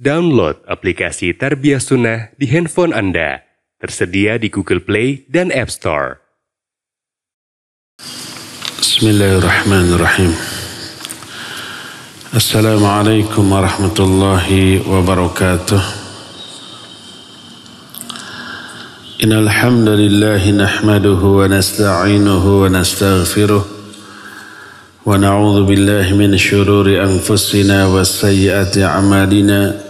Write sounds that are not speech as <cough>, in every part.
Download aplikasi Tarbiyah Sunnah di handphone Anda. Tersedia di Google Play dan App Store. Bismillahirrahmanirrahim. Assalamualaikum warahmatullahi wabarakatuh. Innal hamdalillah nahmaduhu wa nasta'inuhu wa nastaghfiruh wa na'udzu billahi min shururi anfusina wa sayyiati a'malina.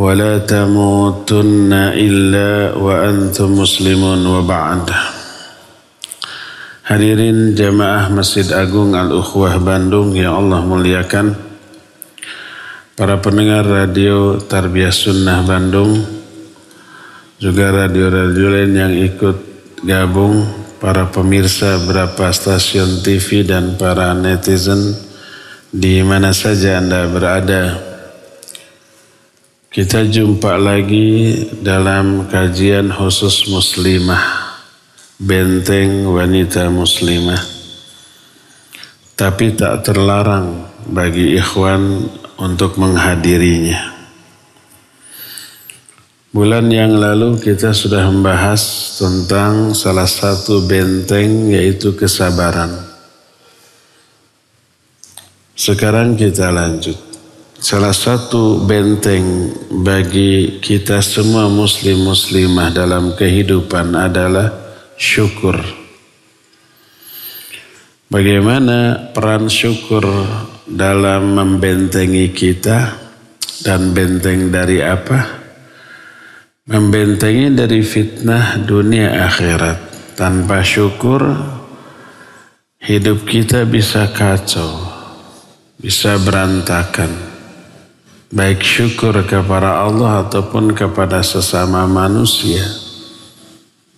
ولا تموتن إلا وأنتم مسلمون وبعد Hadirin jamaah Masjid Agung Al-Ukhwah Bandung yang Allah muliakan Para pendengar radio Tarbiyah Sunnah Bandung Juga radio-radio lain yang ikut gabung Para pemirsa berapa stasiun TV dan para netizen Di mana saja Anda berada kita jumpa lagi dalam kajian khusus muslimah, benteng wanita muslimah. Tapi tak terlarang bagi ikhwan untuk menghadirinya. Bulan yang lalu kita sudah membahas tentang salah satu benteng yaitu kesabaran. Sekarang kita lanjut salah satu benteng bagi kita semua muslim muslimah dalam kehidupan adalah syukur. Bagaimana peran syukur dalam membentengi kita dan benteng dari apa? Membentengi dari fitnah dunia akhirat. Tanpa syukur hidup kita bisa kacau, bisa berantakan baik syukur kepada Allah ataupun kepada sesama manusia.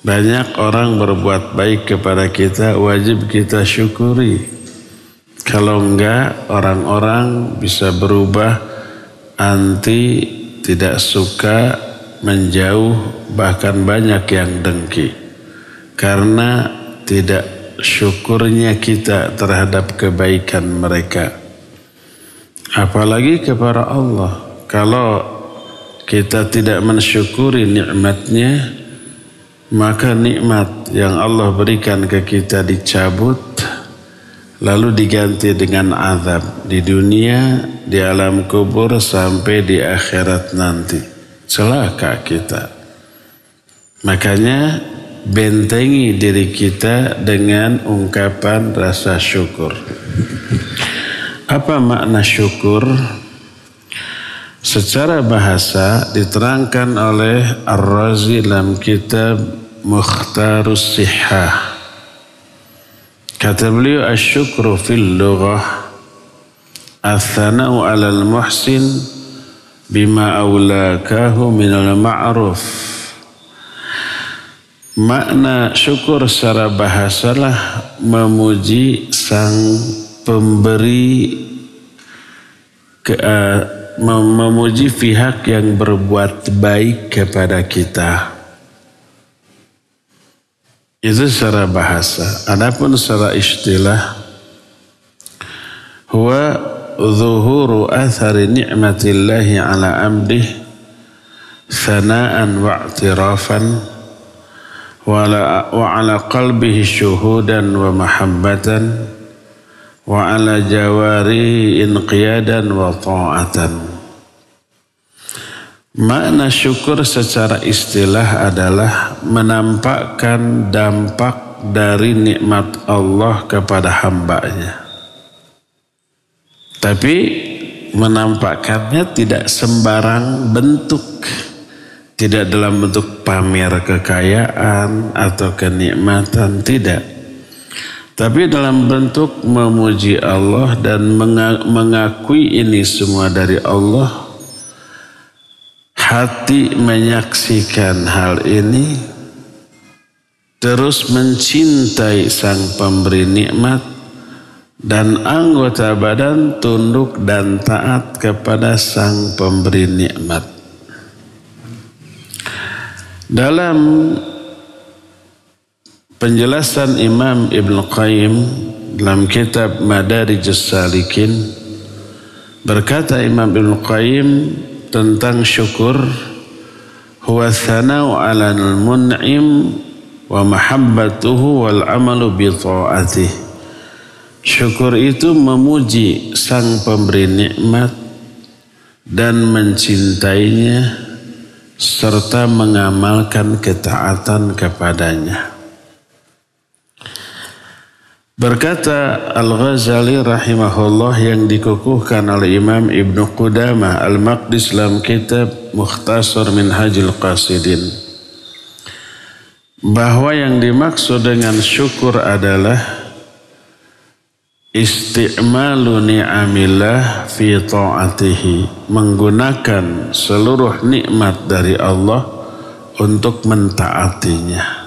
Banyak orang berbuat baik kepada kita, wajib kita syukuri. Kalau enggak, orang-orang bisa berubah anti, tidak suka, menjauh, bahkan banyak yang dengki. Karena tidak syukurnya kita terhadap kebaikan mereka. Apalagi kepada Allah. Kalau kita tidak mensyukuri nikmatnya, maka nikmat yang Allah berikan ke kita dicabut lalu diganti dengan azab di dunia, di alam kubur sampai di akhirat nanti. Celaka kita. Makanya bentengi diri kita dengan ungkapan rasa syukur. Apa makna syukur? Secara bahasa diterangkan oleh Ar-Razi dalam kitab Mukhtarus Sihah. Kata beliau asyukru fil lughah الثناء على المحسن بما أولاكاه من المعروف makna syukur secara bahasalah memuji sang pemberi ke, uh, memuji pihak yang berbuat baik kepada kita. Itu secara bahasa. Adapun secara istilah huwa zuhuru athari ni'matillahi ala amdih sana'an wa'tirafan wa ala, wa ala qalbihi syuhudan wa mahabbatan wa ala jawari inqiyadan wa ta'atan. Makna syukur secara istilah adalah menampakkan dampak dari nikmat Allah kepada hambanya. Tapi menampakkannya tidak sembarang bentuk. Tidak dalam bentuk pamer kekayaan atau kenikmatan, tidak tapi dalam bentuk memuji Allah dan mengakui ini semua dari Allah, hati menyaksikan hal ini, terus mencintai sang pemberi nikmat, dan anggota badan tunduk dan taat kepada sang pemberi nikmat. Dalam Penjelasan Imam Ibn Qayyim dalam kitab Madarijus Salikin berkata Imam Ibn Qayyim tentang syukur huwa thanau ala al-mun'im wa mahabbatuhu wal amalu bi ta'atih syukur itu memuji sang pemberi nikmat dan mencintainya serta mengamalkan ketaatan kepadanya. Berkata Al-Ghazali rahimahullah yang dikukuhkan oleh Imam Ibn Qudamah Al-Maqdis dalam kitab Mukhtasar Hajil Qasidin. Bahwa yang dimaksud dengan syukur adalah isti'malu ni'amillah fi ta'atihi. Menggunakan seluruh nikmat dari Allah untuk mentaatinya.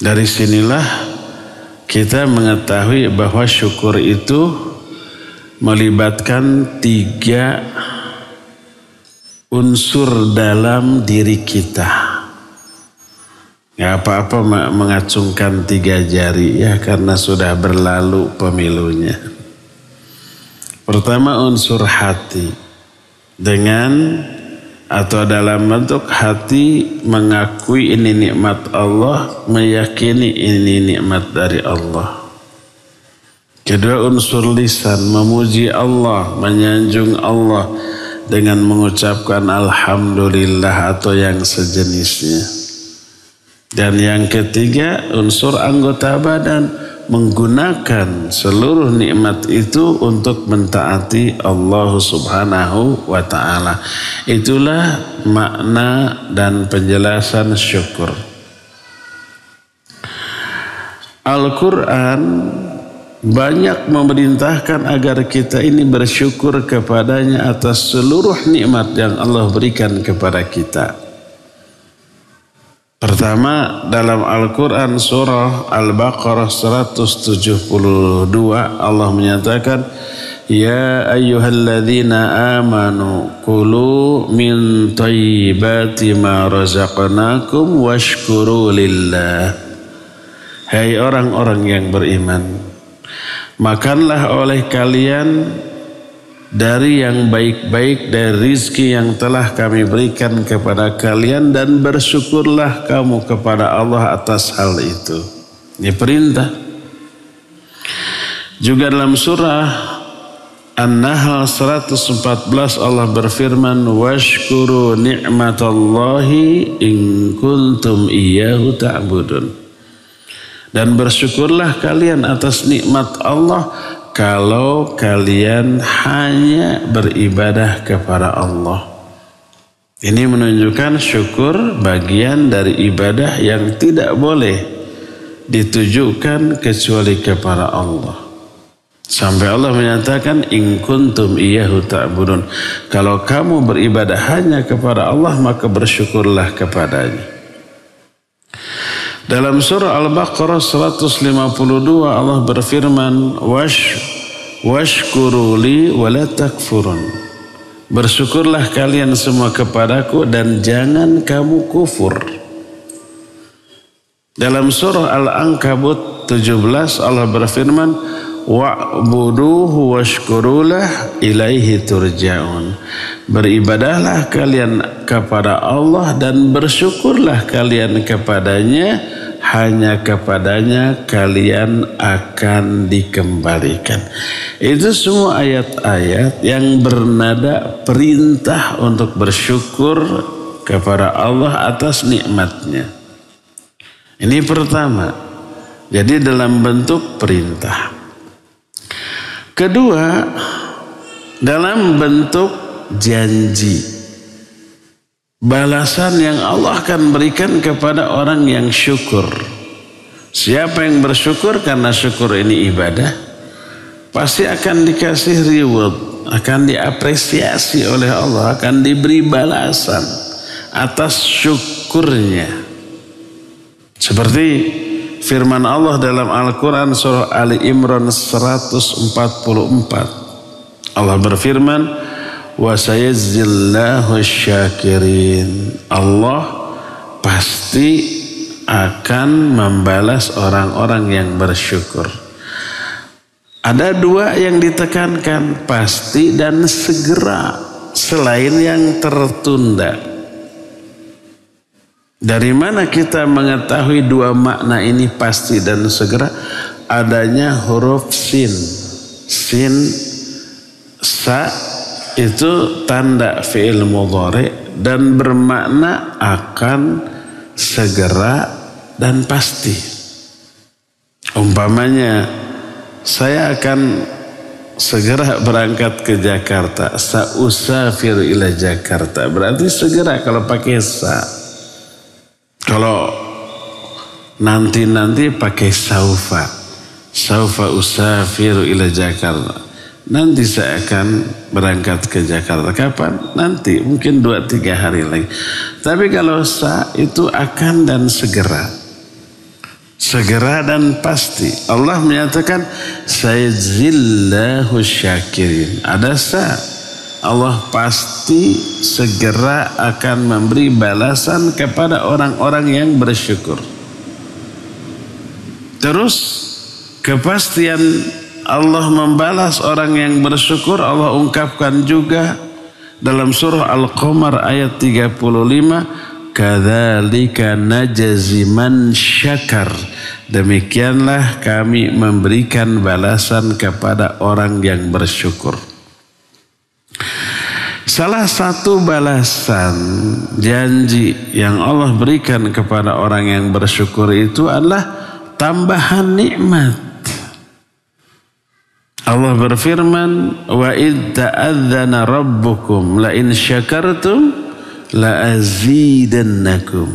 Dari sinilah kita mengetahui bahwa syukur itu melibatkan tiga unsur dalam diri kita. Ya apa-apa mengacungkan tiga jari ya karena sudah berlalu pemilunya. Pertama unsur hati dengan atau dalam bentuk hati mengakui ini nikmat Allah, meyakini ini nikmat dari Allah. Kedua unsur lisan memuji Allah, menyanjung Allah dengan mengucapkan alhamdulillah atau yang sejenisnya. Dan yang ketiga unsur anggota badan menggunakan seluruh nikmat itu untuk mentaati Allah Subhanahu wa taala. Itulah makna dan penjelasan syukur. Al-Qur'an banyak memerintahkan agar kita ini bersyukur kepadanya atas seluruh nikmat yang Allah berikan kepada kita. Pertama dalam Al-Quran surah Al-Baqarah 172 Allah menyatakan Ya ayyuhalladzina amanu kulu min tayyibati ma razaqnakum washkuru lillah Hai hey orang-orang yang beriman Makanlah oleh kalian dari yang baik-baik dari rizki yang telah kami berikan kepada kalian dan bersyukurlah kamu kepada Allah atas hal itu. Ini perintah. Juga dalam surah An-Nahl 114 Allah berfirman washkuru ni'matallahi in kuntum iyyahu ta'budun. Dan bersyukurlah kalian atas nikmat Allah kalau kalian hanya beribadah kepada Allah. Ini menunjukkan syukur bagian dari ibadah yang tidak boleh ditujukan kecuali kepada Allah. Sampai Allah menyatakan in kuntum iyyahu ta'budun. Kalau kamu beribadah hanya kepada Allah maka bersyukurlah kepadanya. Dalam surah Al-Baqarah 152 Allah berfirman wash washkuruli wala takfurun. Bersyukurlah kalian semua kepadaku dan jangan kamu kufur. Dalam surah Al-Ankabut 17 Allah berfirman wa'buduhu washkurulah ilaihi turja'un. Beribadahlah kalian kepada Allah dan bersyukurlah kalian kepadanya, hanya kepadanya kalian akan dikembalikan. Itu semua ayat-ayat yang bernada perintah untuk bersyukur kepada Allah atas nikmatnya. Ini pertama. Jadi dalam bentuk perintah. Kedua, dalam bentuk janji. Balasan yang Allah akan berikan kepada orang yang syukur. Siapa yang bersyukur karena syukur ini ibadah, pasti akan dikasih reward, akan diapresiasi oleh Allah, akan diberi balasan atas syukurnya. Seperti Firman Allah dalam Al-Quran surah Ali Imran 144. Allah berfirman, Wasayazillahu syakirin. Allah pasti akan membalas orang-orang yang bersyukur. Ada dua yang ditekankan, pasti dan segera, selain yang tertunda. Dari mana kita mengetahui dua makna ini pasti dan segera? Adanya huruf sin. Sin sa itu tanda fi'il mudhari dan bermakna akan segera dan pasti. Umpamanya saya akan segera berangkat ke Jakarta. Sa usafir ila Jakarta. Berarti segera kalau pakai sa. Kalau nanti-nanti pakai saufa. Saufa usafiru ila Jakarta. Nanti saya akan berangkat ke Jakarta. Kapan? Nanti. Mungkin dua tiga hari lagi. Tapi kalau sa itu akan dan segera segera dan pasti. Allah menyatakan saya zillahu syakirin. Ada sa Allah pasti segera akan memberi balasan kepada orang-orang yang bersyukur. Terus kepastian Allah membalas orang yang bersyukur Allah ungkapkan juga dalam surah Al-Qamar ayat 35 kadzalika najzi man syakar demikianlah kami memberikan balasan kepada orang yang bersyukur. Salah satu balasan janji yang Allah berikan kepada orang yang bersyukur itu adalah tambahan nikmat. Allah berfirman, "Wa id ta'adzana rabbukum la in syakartum la azidannakum."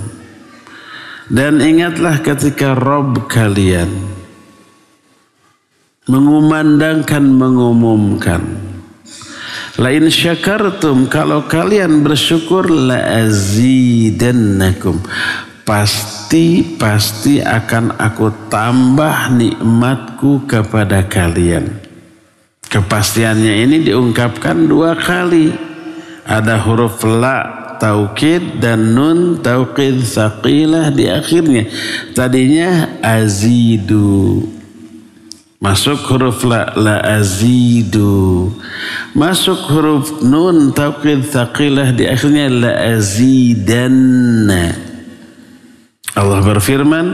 Dan ingatlah ketika Rob kalian mengumandangkan mengumumkan lain syakartum kalau kalian bersyukur la azidannakum. Pasti pasti akan aku tambah nikmatku kepada kalian. Kepastiannya ini diungkapkan dua kali. Ada huruf la taukid dan nun taukid saqilah di akhirnya. Tadinya azidu Masuk huruf la, la azidu. Masuk huruf nun taqid thaqilah di akhirnya la azidanna. Allah berfirman,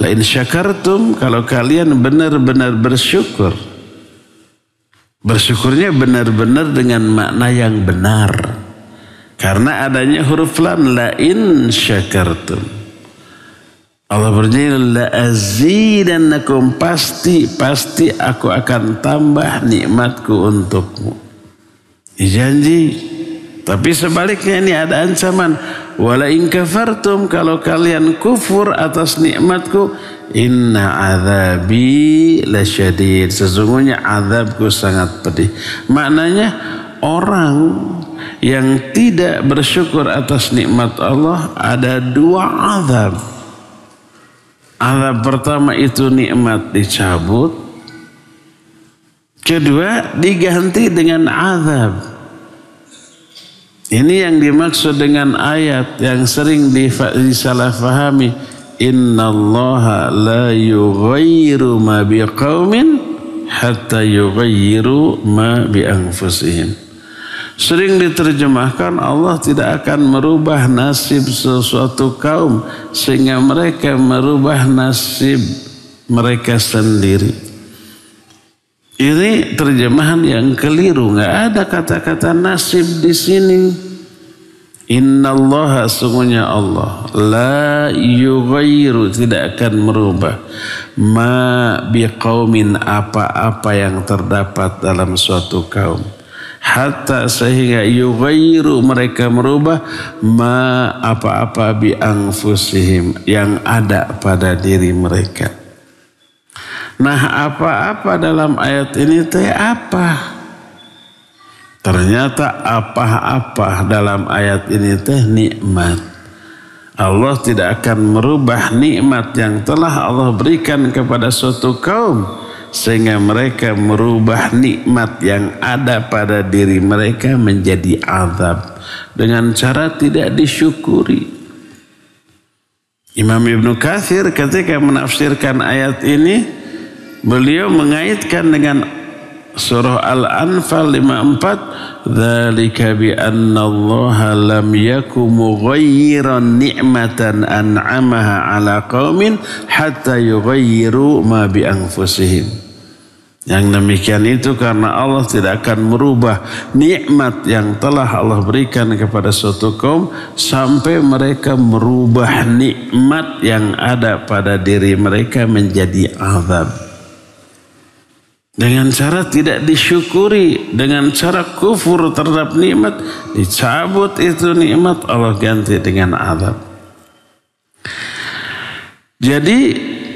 la in syakartum kalau kalian benar-benar bersyukur. Bersyukurnya benar-benar dengan makna yang benar. Karena adanya huruf lam la in syakartum. Allah berjanji la'azidannakum pasti pasti aku akan tambah nikmatku untukmu. Janji. Tapi sebaliknya ini ada ancaman. Wala in kafartum kalau kalian kufur atas nikmatku inna azabi lasyadid. Sesungguhnya azabku sangat pedih. Maknanya orang yang tidak bersyukur atas nikmat Allah ada dua azab. Azab pertama itu nikmat dicabut. Kedua diganti dengan azab. Ini yang dimaksud dengan ayat yang sering disalahfahami. Inna Allah la yughayyiru ma biqaumin hatta yughayyiru ma bi anfusihim. Sering diterjemahkan Allah tidak akan merubah nasib sesuatu kaum sehingga mereka merubah nasib mereka sendiri. Ini terjemahan yang keliru. Nggak ada kata-kata nasib di sini. Inna Allah sungguhnya Allah la yughayyiru tidak akan merubah ma biqaumin apa-apa yang terdapat dalam suatu kaum hatta sehingga yughayyiru mereka merubah ma apa-apa bi anfusihim yang ada pada diri mereka. Nah, apa-apa dalam ayat ini teh apa? Ternyata apa-apa dalam ayat ini teh nikmat. Allah tidak akan merubah nikmat yang telah Allah berikan kepada suatu kaum sehingga mereka merubah nikmat yang ada pada diri mereka menjadi azab dengan cara tidak disyukuri. Imam Ibn Kathir ketika menafsirkan ayat ini beliau mengaitkan dengan surah Al-Anfal 54 dzalika bi anna Allah lam yakum mughayyiran ni'matan an'amaha ala qaumin hatta yughayyiru ma bi anfusihim yang demikian itu karena Allah tidak akan merubah nikmat yang telah Allah berikan kepada suatu kaum sampai mereka merubah nikmat yang ada pada diri mereka menjadi azab dengan cara tidak disyukuri, dengan cara kufur terhadap nikmat, dicabut itu nikmat Allah ganti dengan azab. Jadi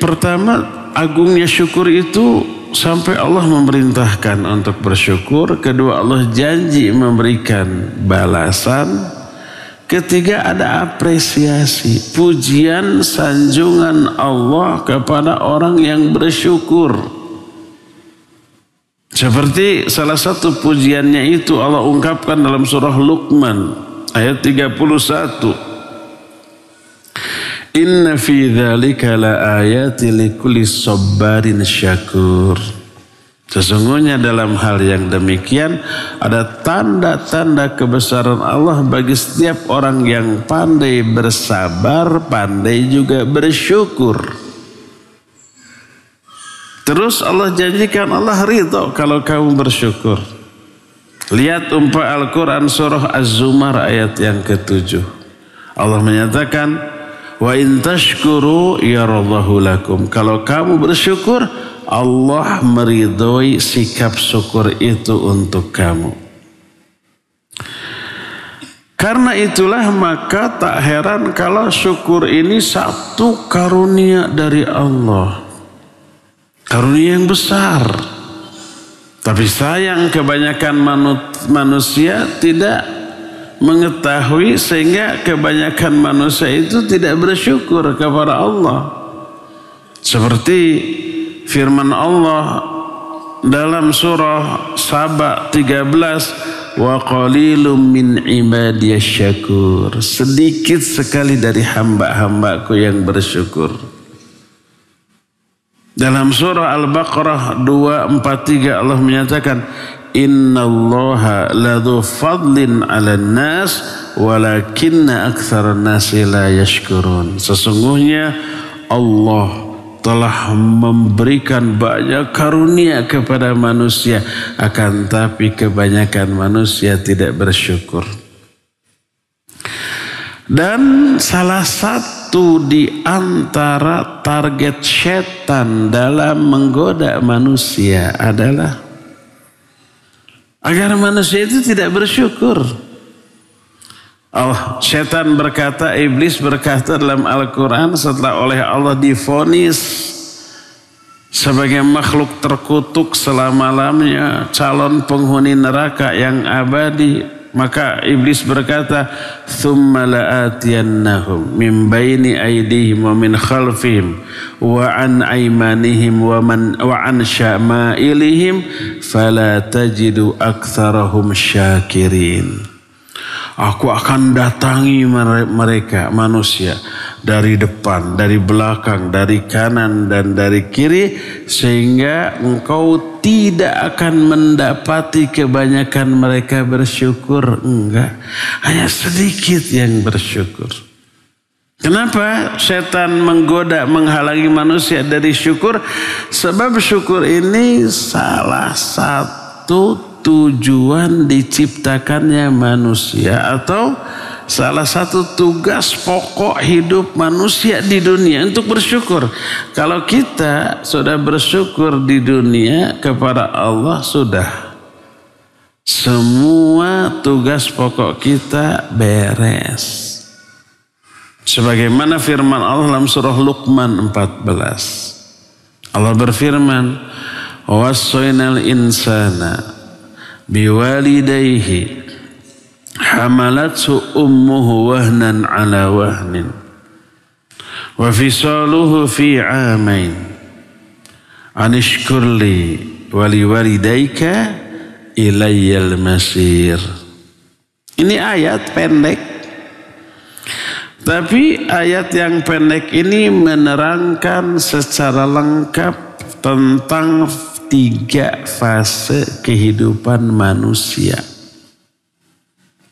pertama agungnya syukur itu sampai Allah memerintahkan untuk bersyukur, kedua Allah janji memberikan balasan, ketiga ada apresiasi, pujian sanjungan Allah kepada orang yang bersyukur. Seperti salah satu pujiannya itu Allah ungkapkan dalam surah Luqman ayat 31. Inna fi dzalika la ayati likulli sabarin syakur. Sesungguhnya dalam hal yang demikian ada tanda-tanda kebesaran Allah bagi setiap orang yang pandai bersabar, pandai juga bersyukur. Terus Allah janjikan Allah ridho kalau kamu bersyukur. Lihat umpah Al-Quran surah Az-Zumar ayat yang ketujuh. Allah menyatakan, Wa in tashkuru lakum. Kalau kamu bersyukur, Allah meridhoi sikap syukur itu untuk kamu. Karena itulah maka tak heran kalau syukur ini satu karunia dari Allah karunia yang besar. Tapi sayang kebanyakan manusia tidak mengetahui sehingga kebanyakan manusia itu tidak bersyukur kepada Allah. Seperti firman Allah dalam surah Saba 13 wa qalilum min ibadiyasyakur sedikit sekali dari hamba-hambaku yang bersyukur. Dalam surah Al-Baqarah 243 Allah menyatakan Inna allaha ladhu fadlin ala nas walakinna aktsaran nasi la yashkurun. Sesungguhnya Allah telah memberikan banyak karunia kepada manusia akan tapi kebanyakan manusia tidak bersyukur. Dan salah satu satu di antara target setan dalam menggoda manusia adalah agar manusia itu tidak bersyukur. Allah, setan berkata, iblis berkata dalam Al-Quran setelah oleh Allah difonis sebagai makhluk terkutuk selama-lamanya, calon penghuni neraka yang abadi, maka iblis berkata, "Tsumma la'atiyannahum min baini aydihim wa min khalfihim wa an aymanihim wa man wa an syama'ilihim fala tajidu aktsarahum syakirin." Aku akan datangi mereka manusia dari depan, dari belakang, dari kanan dan dari kiri sehingga engkau tidak akan mendapati kebanyakan mereka bersyukur. Enggak. Hanya sedikit yang bersyukur. Kenapa setan menggoda menghalangi manusia dari syukur? Sebab syukur ini salah satu tujuan diciptakannya manusia atau Salah satu tugas pokok hidup manusia di dunia untuk bersyukur. Kalau kita sudah bersyukur di dunia kepada Allah sudah. Semua tugas pokok kita beres. Sebagaimana firman Allah dalam surah Luqman 14. Allah berfirman, "Wasoinal insana biwalidayhi hamalat su ummuhu wahnan ala wahnin wa fisaluhu fi amain anishkur li wali walidayka ilayyal masir ini ayat pendek tapi ayat yang pendek ini menerangkan secara lengkap tentang tiga fase kehidupan manusia.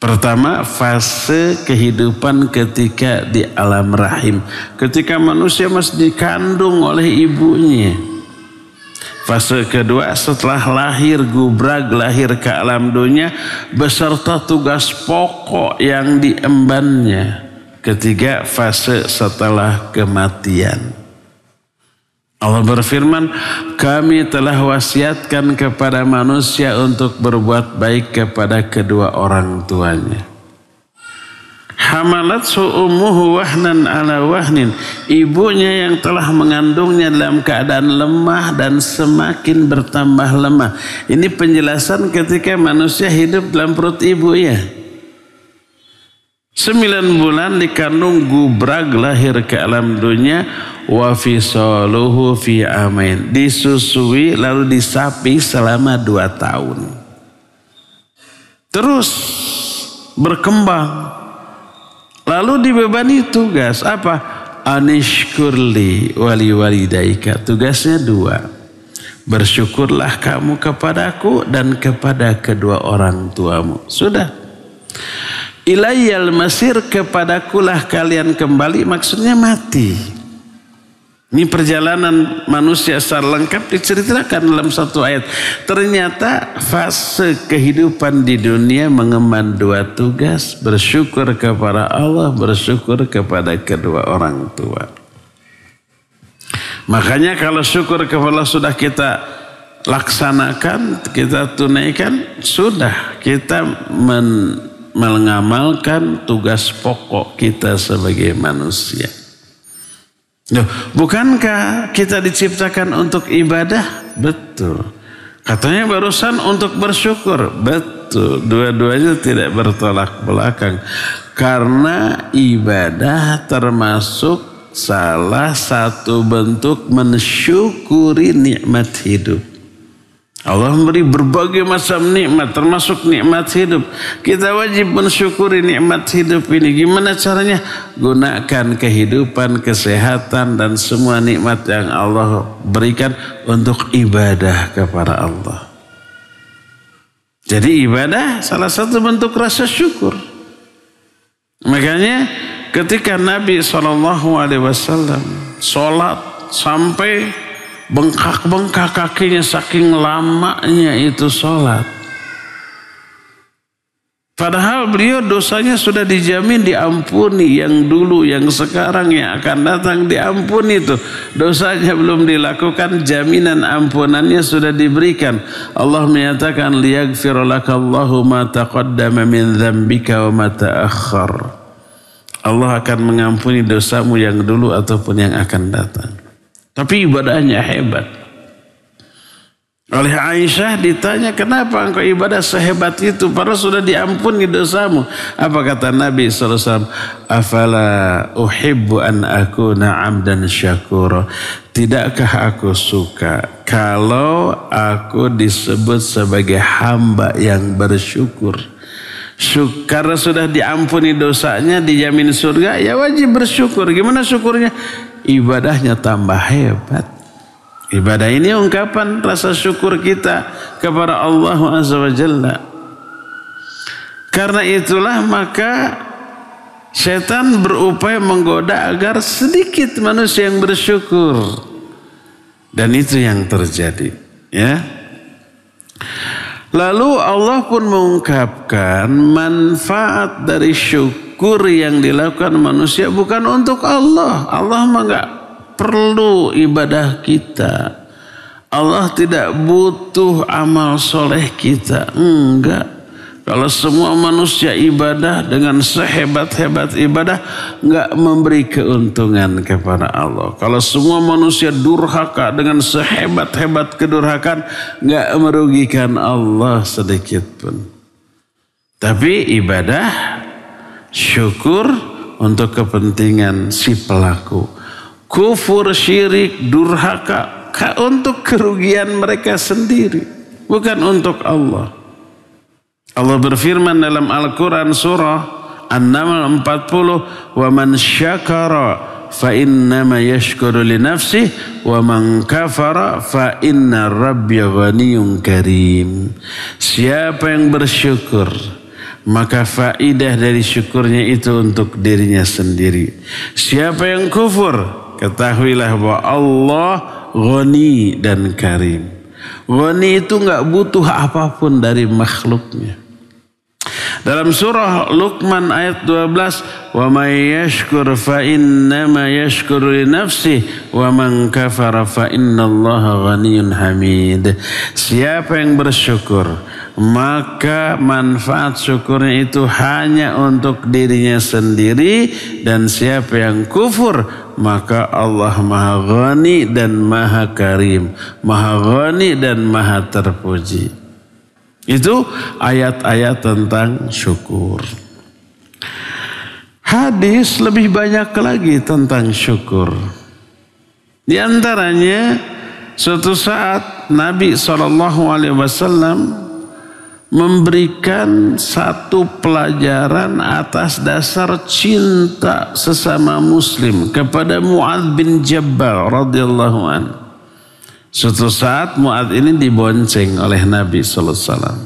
Pertama fase kehidupan ketika di alam rahim. Ketika manusia masih dikandung oleh ibunya. Fase kedua setelah lahir gubrag lahir ke alam dunia beserta tugas pokok yang diembannya. Ketiga fase setelah kematian. Allah berfirman, kami telah wasiatkan kepada manusia untuk berbuat baik kepada kedua orang tuanya. Hamalat su'umuhu wahnan ala wahnin. Ibunya yang telah mengandungnya dalam keadaan lemah dan semakin bertambah lemah. Ini penjelasan ketika manusia hidup dalam perut ibu ya. Sembilan bulan dikandung gubrak lahir ke alam dunia wa fisaluhu fi amin. Disusui lalu disapi selama dua tahun. Terus berkembang. Lalu dibebani tugas apa? Anishkurli wali walidaika. Tugasnya dua. Bersyukurlah kamu kepadaku dan kepada kedua orang tuamu. Sudah. Ilayal kepada kulah kalian kembali maksudnya mati. Ini perjalanan manusia secara lengkap diceritakan dalam satu ayat. Ternyata fase kehidupan di dunia mengemban dua tugas. Bersyukur kepada Allah, bersyukur kepada kedua orang tua. Makanya kalau syukur kepada Allah sudah kita laksanakan, kita tunaikan, sudah kita men mengamalkan tugas pokok kita sebagai manusia. Loh, bukankah kita diciptakan untuk ibadah? Betul. Katanya barusan untuk bersyukur. Betul. Dua-duanya tidak bertolak belakang. Karena ibadah termasuk salah satu bentuk mensyukuri nikmat hidup. Allah memberi berbagai macam nikmat termasuk nikmat hidup. Kita wajib mensyukuri nikmat hidup ini. Gimana caranya? Gunakan kehidupan, kesehatan dan semua nikmat yang Allah berikan untuk ibadah kepada Allah. Jadi ibadah salah satu bentuk rasa syukur. Makanya ketika Nabi SAW Salat sampai Bengkak-bengkak kakinya saking lamanya itu sholat. Padahal beliau dosanya sudah dijamin diampuni yang dulu, yang sekarang, yang akan datang diampuni itu. Dosanya belum dilakukan, jaminan ampunannya sudah diberikan. Allah menyatakan liyaghfir ma taqaddama min dzambika wa ma ta'akhkhar. Allah akan mengampuni dosamu yang dulu ataupun yang akan datang. Tapi ibadahnya hebat. Oleh Aisyah ditanya kenapa engkau ibadah sehebat itu padahal sudah diampuni dosamu. Apa kata Nabi SAW? Afala uhibbu an na'am dan syakura. Tidakkah aku suka kalau aku disebut sebagai hamba yang bersyukur. Syukur sudah diampuni dosanya, dijamin surga, ya wajib bersyukur. Gimana syukurnya? ibadahnya tambah hebat. Ibadah ini ungkapan rasa syukur kita kepada Allah Azza wa Jalla. Karena itulah maka setan berupaya menggoda agar sedikit manusia yang bersyukur. Dan itu yang terjadi. Ya. Lalu Allah pun mengungkapkan manfaat dari syukur yang dilakukan manusia bukan untuk Allah. Allah mah enggak perlu ibadah kita. Allah tidak butuh amal soleh kita. Enggak. Kalau semua manusia ibadah dengan sehebat-hebat ibadah nggak memberi keuntungan kepada Allah. Kalau semua manusia durhaka dengan sehebat-hebat kedurhakan nggak merugikan Allah sedikit pun. Tapi ibadah syukur untuk kepentingan si pelaku. Kufur, syirik, durhaka untuk kerugian mereka sendiri, bukan untuk Allah. Allah berfirman dalam Al-Quran surah An-Naml 40 wa man syakara fa innama yashkuru li nafsi wa man kafara fa inna rabbiya ghaniyun karim siapa yang bersyukur maka faidah dari syukurnya itu untuk dirinya sendiri siapa yang kufur ketahuilah bahwa Allah ghani dan karim ghani itu enggak butuh apapun dari makhluknya dalam surah Luqman ayat 12, "Wa may yashkur fa ma yashkur li nafsi wa man kafara fa innallaha ghaniyyun hamid." Siapa yang bersyukur, maka manfaat syukurnya itu hanya untuk dirinya sendiri dan siapa yang kufur maka Allah Maha Ghani dan Maha Karim, Maha Ghani dan Maha Terpuji. Itu ayat-ayat tentang syukur. Hadis lebih banyak lagi tentang syukur. Di antaranya suatu saat Nabi saw memberikan satu pelajaran atas dasar cinta sesama muslim kepada Mu'adz bin Jabal radhiyallahu anhu. Suatu saat Mu'ad ini dibonceng oleh Nabi Sallallahu Alaihi Wasallam.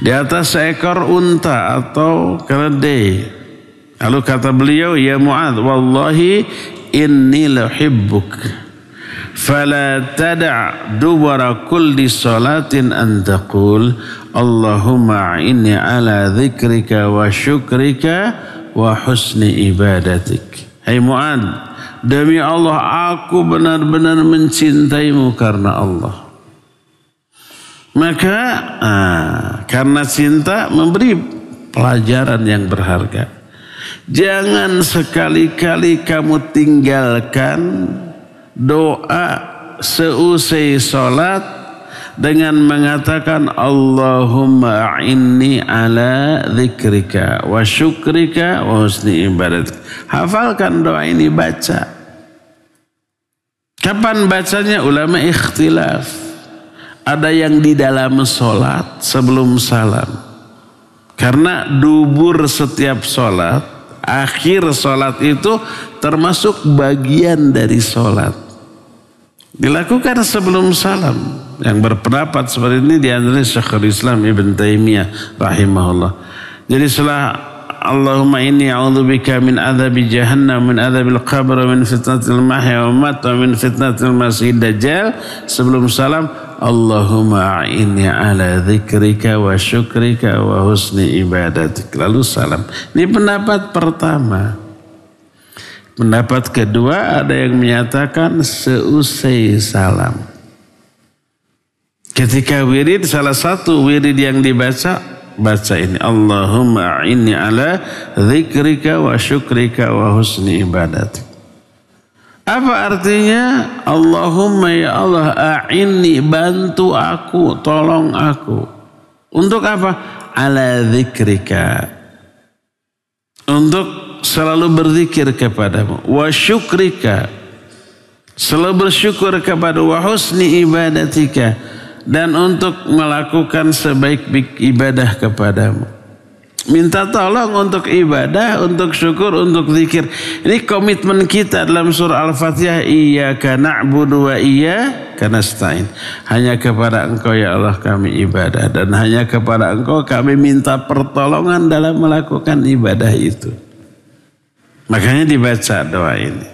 Di atas seekor unta atau keledai. Lalu kata beliau, Ya Mu'ad, Wallahi inni lahibbuk. Fala tada' dubara kulli salatin antakul. Allahumma inni ala dhikrika wa syukrika wa husni ibadatik. Hai hey Mu'ad, Demi Allah aku benar-benar mencintaimu karena Allah. Maka ah, karena cinta memberi pelajaran yang berharga. Jangan sekali-kali kamu tinggalkan doa seusai sholat dengan mengatakan Allahumma inni ala zikrika wa syukrika wa husni ibadat. Hafalkan doa ini baca. Kapan bacanya ulama ikhtilaf. Ada yang di dalam sholat sebelum salam. Karena dubur setiap sholat, akhir sholat itu termasuk bagian dari sholat. Dilakukan sebelum salam. Yang berpendapat seperti ini diantara Syekhul Islam Ibn Taimiyah rahimahullah. Jadi setelah Allahumma inni a'udzubika min adzabi jahannam min adzabil qabr min fitnatil mahya wa mat wa min fitnatil masih dajjal sebelum salam Allahumma inni ala dzikrika wa syukrika wa husni ibadatik lalu salam ini pendapat pertama Pendapat kedua ada yang menyatakan seusai salam. Ketika wirid salah satu wirid yang dibaca baca ini Allahumma inni ala zikrika wa syukrika wa husni ibadat. Apa artinya? Allahumma ya Allah a'inni bantu aku, tolong aku. Untuk apa? Ala zikrika. Untuk selalu berzikir kepadamu wa syukrika selalu bersyukur kepada wa husni ibadatika dan untuk melakukan sebaik-baik ibadah kepadamu minta tolong untuk ibadah untuk syukur untuk zikir ini komitmen kita dalam surah al-fatihah iyyaka na'budu wa iyyaka nasta'in hanya kepada engkau ya Allah kami ibadah dan hanya kepada engkau kami minta pertolongan dalam melakukan ibadah itu Makanya dibaca doa ini.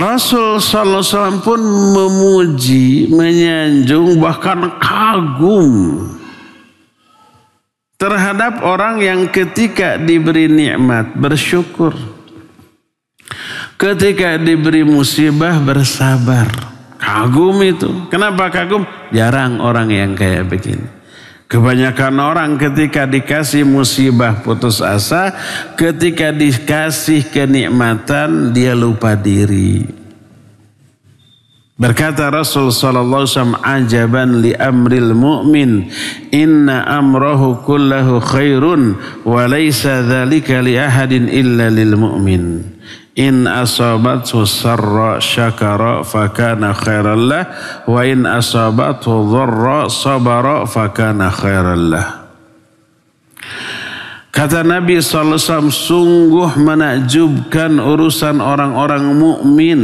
Rasul Sallallahu Alaihi Wasallam pun memuji, menyanjung, bahkan kagum terhadap orang yang ketika diberi nikmat bersyukur, ketika diberi musibah bersabar. Kagum itu. Kenapa kagum? Jarang orang yang kayak begini. Kebanyakan orang ketika dikasih musibah putus asa, ketika dikasih kenikmatan dia lupa diri. Berkata Rasul sallallahu alaihi ajaban li amril mu'min inna amrahu kullahu khairun wa laysa dzalika li ahadin illa lil mu'min. In asabat sarra syakara fakana khairallah wa in asabat dharra sabara fakana khairallah. Kata Nabi SAW, sungguh menakjubkan urusan orang-orang mukmin.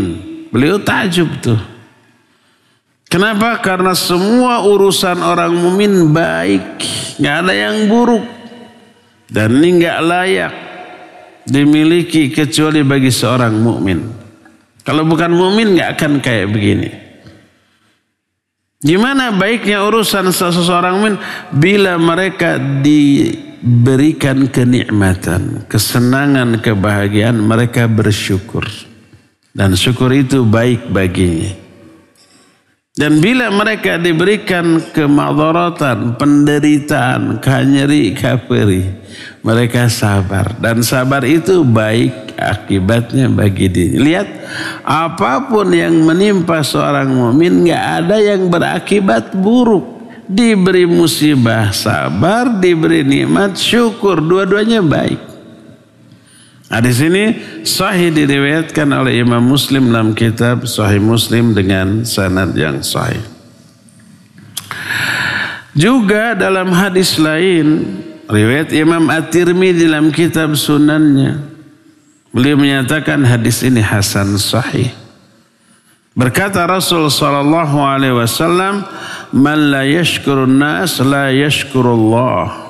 Beliau takjub tuh. Kenapa? Karena semua urusan orang mukmin baik, nggak ada yang buruk dan ini nggak layak dimiliki kecuali bagi seorang mukmin. Kalau bukan mukmin nggak akan kayak begini. Gimana baiknya urusan seseorang mukmin bila mereka diberikan kenikmatan, kesenangan, kebahagiaan, mereka bersyukur. Dan syukur itu baik baginya. Dan bila mereka diberikan kemadaratan, penderitaan, kanyeri, kaperi. Mereka sabar dan sabar itu baik akibatnya bagi diri. Lihat apapun yang menimpa seorang mukmin nggak ada yang berakibat buruk. Diberi musibah sabar, diberi nikmat syukur, dua-duanya baik. Nah, di sini sahih diriwayatkan oleh Imam Muslim dalam kitab Sahih Muslim dengan sanad yang sahih. Juga dalam hadis lain Riwayat Imam At-Tirmidzi dalam kitab sunannya. Beliau menyatakan hadis ini hasan sahih. Berkata Rasul sallallahu alaihi wasallam, "Man la yashkurun nas la yashkurullah."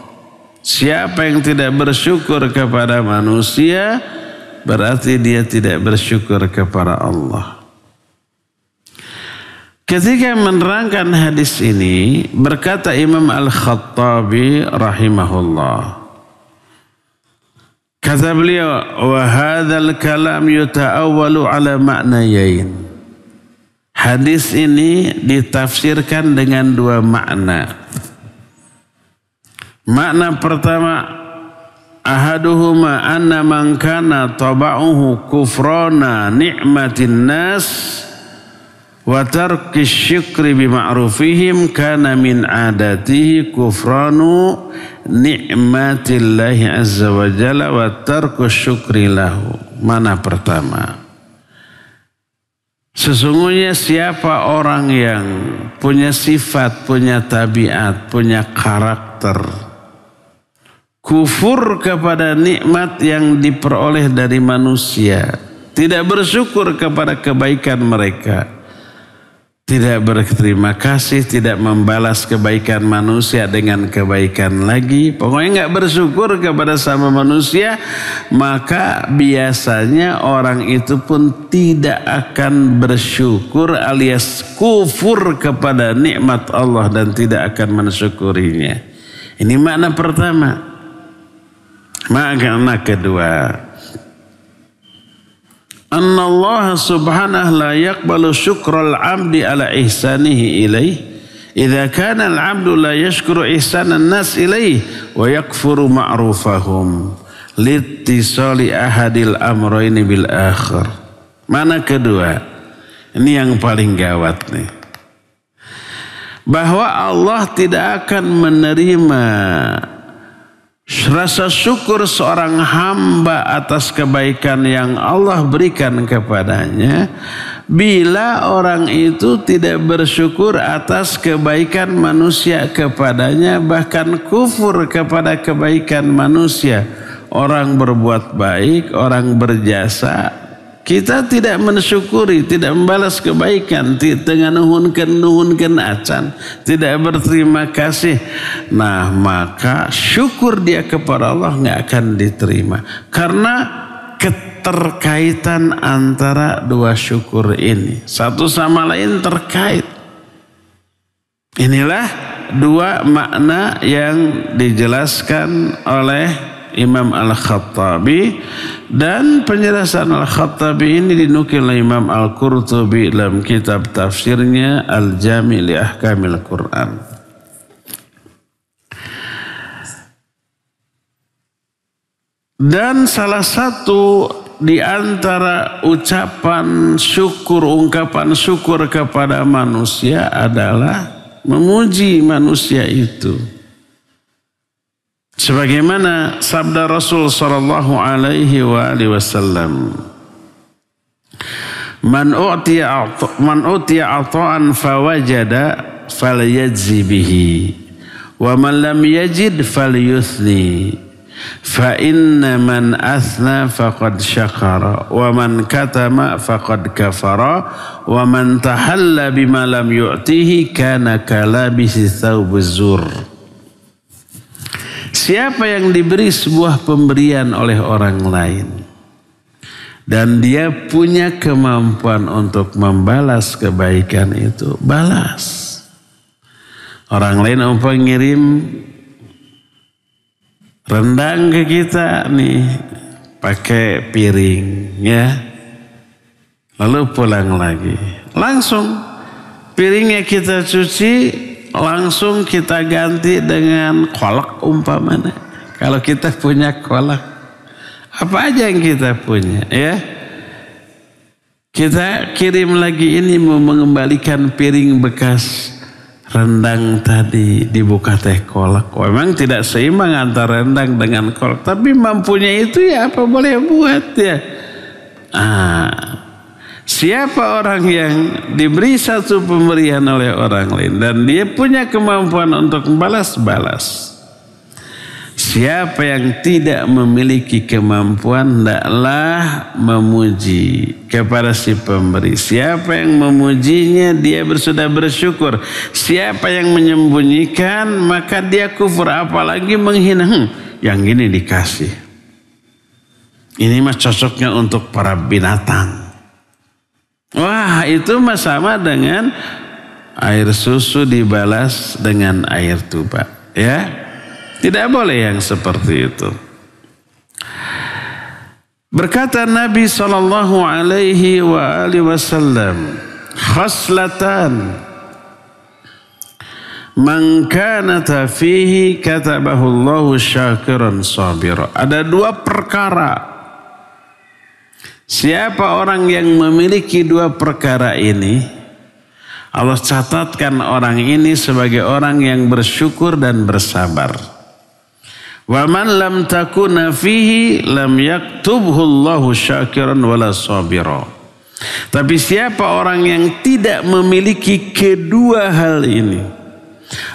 Siapa yang tidak bersyukur kepada manusia, berarti dia tidak bersyukur kepada Allah. Ketika menerangkan hadis ini berkata Imam Al-Khattabi rahimahullah. Kata beliau, "Wa hadzal kalam yuta'awwalu ala ma'nayain." Hadis ini ditafsirkan dengan dua makna. Makna pertama ahaduhuma anna man kana taba'uhu kufrana ni'matin nas wa tarki syukri bi ma'rufihim kana min adatihi kufranu ni'matillahi azza wa jalla wa tarku syukri lahu mana pertama Sesungguhnya siapa orang yang punya sifat, punya tabiat, punya karakter kufur kepada nikmat yang diperoleh dari manusia, tidak bersyukur kepada kebaikan mereka, tidak berterima kasih, tidak membalas kebaikan manusia dengan kebaikan lagi, pokoknya nggak bersyukur kepada sama manusia, maka biasanya orang itu pun tidak akan bersyukur alias kufur kepada nikmat Allah dan tidak akan mensyukurinya. Ini makna pertama. Makna kedua, anna Allah subhanahu la yaqbalu syukral abdi ala ihsanihi ilaih idha kana al abdu la yashkuru ihsanan nas ilaih wa yakfuru ma'rufahum litisali ahadil amraini bil akhir mana kedua ini yang paling gawat nih bahwa Allah tidak akan menerima Rasa syukur seorang hamba atas kebaikan yang Allah berikan kepadanya bila orang itu tidak bersyukur atas kebaikan manusia kepadanya bahkan kufur kepada kebaikan manusia orang berbuat baik, orang berjasa, kita tidak mensyukuri, tidak membalas kebaikan, tidak nuhunkan nuhunkan acan, tidak berterima kasih. Nah maka syukur dia kepada Allah nggak akan diterima karena keterkaitan antara dua syukur ini satu sama lain terkait. Inilah dua makna yang dijelaskan oleh Imam Al-Khattabi dan penjelasan Al-Khattabi ini dinukil oleh Imam Al-Qurtubi dalam kitab tafsirnya Al-Jami li Ahkamil Quran. Dan salah satu di antara ucapan syukur, ungkapan syukur kepada manusia adalah memuji manusia itu. Sebagaimana sabda Rasul sallallahu alaihi wa alihi wasallam. Man utiya man utiya ata'an fawajada falyajzi bihi wa man lam yajid falyuthni fa inna man athna faqad syakara wa man katama faqad kafara wa man tahalla bima lam yu'tihi kana kalabisi thawbuz zur. Siapa yang diberi sebuah pemberian oleh orang lain dan dia punya kemampuan untuk membalas kebaikan itu, balas. Orang lain umpamanya ngirim rendang ke kita nih pakai piring ya. Lalu pulang lagi. Langsung piringnya kita cuci, langsung kita ganti dengan kolak umpamanya. Kalau kita punya kolak, apa aja yang kita punya ya? Kita kirim lagi ini mau mengembalikan piring bekas rendang tadi dibuka teh kolak. memang oh, tidak seimbang antara rendang dengan kolak, tapi mampunya itu ya apa boleh buat ya. Ah, Siapa orang yang diberi satu pemberian oleh orang lain dan dia punya kemampuan untuk balas-balas. Siapa yang tidak memiliki kemampuan hendaklah memuji kepada si pemberi. Siapa yang memujinya dia sudah bersyukur. Siapa yang menyembunyikan maka dia kufur apalagi menghina. Hmm, yang ini dikasih. Ini mah cocoknya untuk para binatang. Wah itu sama dengan air susu dibalas dengan air tuba. Ya, tidak boleh yang seperti itu. Berkata Nabi Shallallahu Alaihi Wasallam, khaslatan man kanata fihi katabahu Allahu syakiran sabira. Ada dua perkara Siapa orang yang memiliki dua perkara ini, Allah catatkan orang ini sebagai orang yang bersyukur dan bersabar. Wa man lam takuna fihi lam yaktubhu Allahu syakiran wala sabira. Tapi siapa orang yang tidak memiliki kedua hal ini,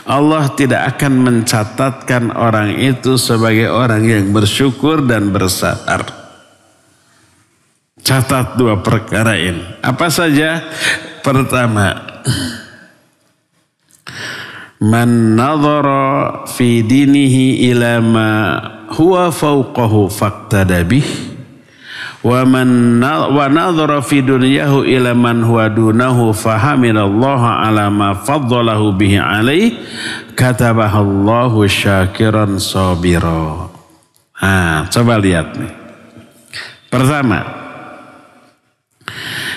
Allah tidak akan mencatatkan orang itu sebagai orang yang bersyukur dan bersabar. Catat dua perkara ini. Apa saja? Pertama, man nadhara fi dinihi ila ma huwa fawqahu faqtada bih wa man wa nadhara fi dunyahu ila man huwa dunahu fahamidallaha ala ma faddalahu bihi alaih katabahallahu syakiran sabira. Ah, coba lihat nih. Pertama,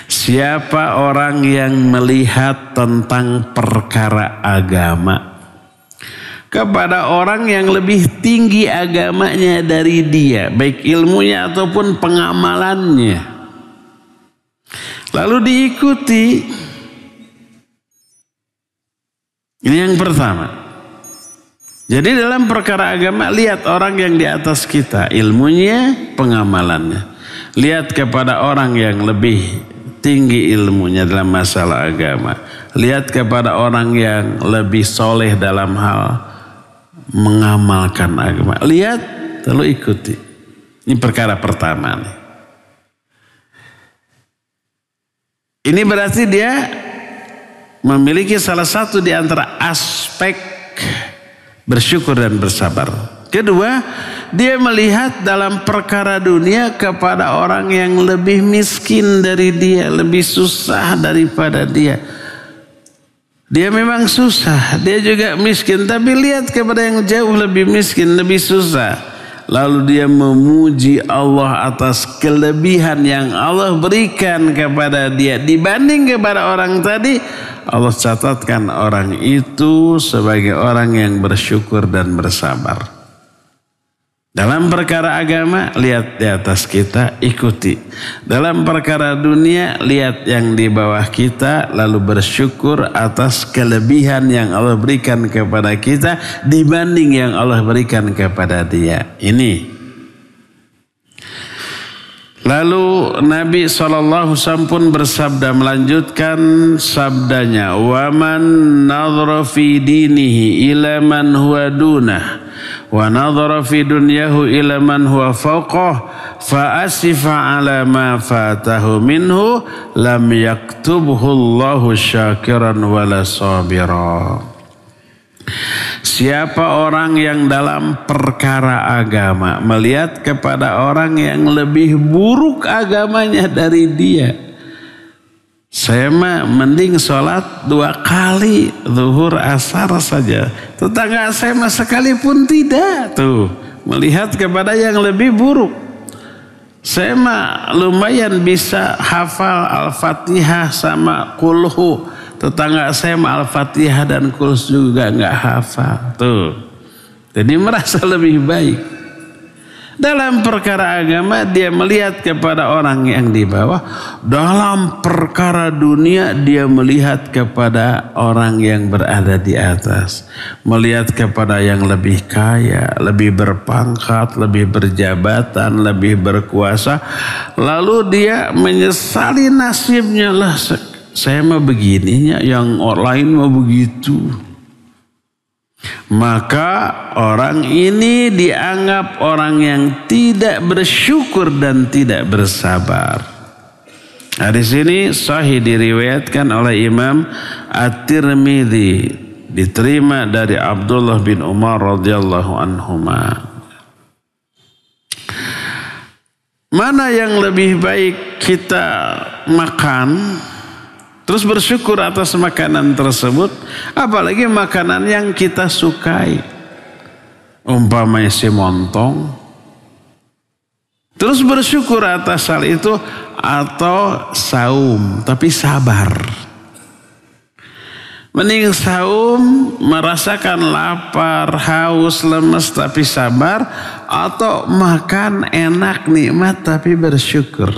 Siapa orang yang melihat tentang perkara agama kepada orang yang lebih tinggi agamanya dari dia, baik ilmunya ataupun pengamalannya. Lalu diikuti. Ini yang pertama. Jadi dalam perkara agama lihat orang yang di atas kita, ilmunya, pengamalannya. Lihat kepada orang yang lebih tinggi ilmunya dalam masalah agama. Lihat kepada orang yang lebih soleh dalam hal mengamalkan agama. Lihat, lalu ikuti. Ini perkara pertama nih. Ini berarti dia memiliki salah satu di antara aspek bersyukur dan bersabar. Kedua, dia melihat dalam perkara dunia kepada orang yang lebih miskin dari dia, lebih susah daripada dia. Dia memang susah, dia juga miskin, tapi lihat kepada yang jauh lebih miskin, lebih susah. Lalu dia memuji Allah atas kelebihan yang Allah berikan kepada dia dibanding kepada orang tadi. Allah catatkan orang itu sebagai orang yang bersyukur dan bersabar. Dalam perkara agama, lihat di atas kita, ikuti. Dalam perkara dunia, lihat yang di bawah kita, lalu bersyukur atas kelebihan yang Allah berikan kepada kita dibanding yang Allah berikan kepada dia. Ini Lalu Nabi SAW pun bersabda melanjutkan sabdanya. Waman nadhra fi dinihi ila man huwa dunah. Wa nadhra fi dunyahu ila man huwa fauqah. Fa asifa ala ma fatahu minhu. Lam yaktubhu Allahu syakiran wala sabirah. Siapa orang yang dalam perkara agama melihat kepada orang yang lebih buruk agamanya dari dia. Saya mah mending sholat dua kali zuhur asar saja. Tetangga saya mah sekalipun tidak tuh melihat kepada yang lebih buruk. Saya mah lumayan bisa hafal al-fatihah sama kulhu Tetangga saya Al-Fatihah dan Kurs juga nggak hafal. Tuh. Jadi merasa <laughs> lebih baik. Dalam perkara agama dia melihat kepada orang yang di bawah. Dalam perkara dunia dia melihat kepada orang yang berada di atas. Melihat kepada yang lebih kaya, lebih berpangkat, lebih berjabatan, lebih berkuasa. Lalu dia menyesali nasibnya lah saya mah begininya, yang lain mah begitu. Maka orang ini dianggap orang yang tidak bersyukur dan tidak bersabar. Nah, di ini sahih diriwayatkan oleh Imam At-Tirmidzi diterima dari Abdullah bin Umar radhiyallahu anhuma. Mana yang lebih baik kita makan Terus bersyukur atas makanan tersebut, apalagi makanan yang kita sukai. Umpamanya si montong. Terus bersyukur atas hal itu atau saum, tapi sabar. Mending saum merasakan lapar, haus, lemes tapi sabar atau makan enak nikmat tapi bersyukur.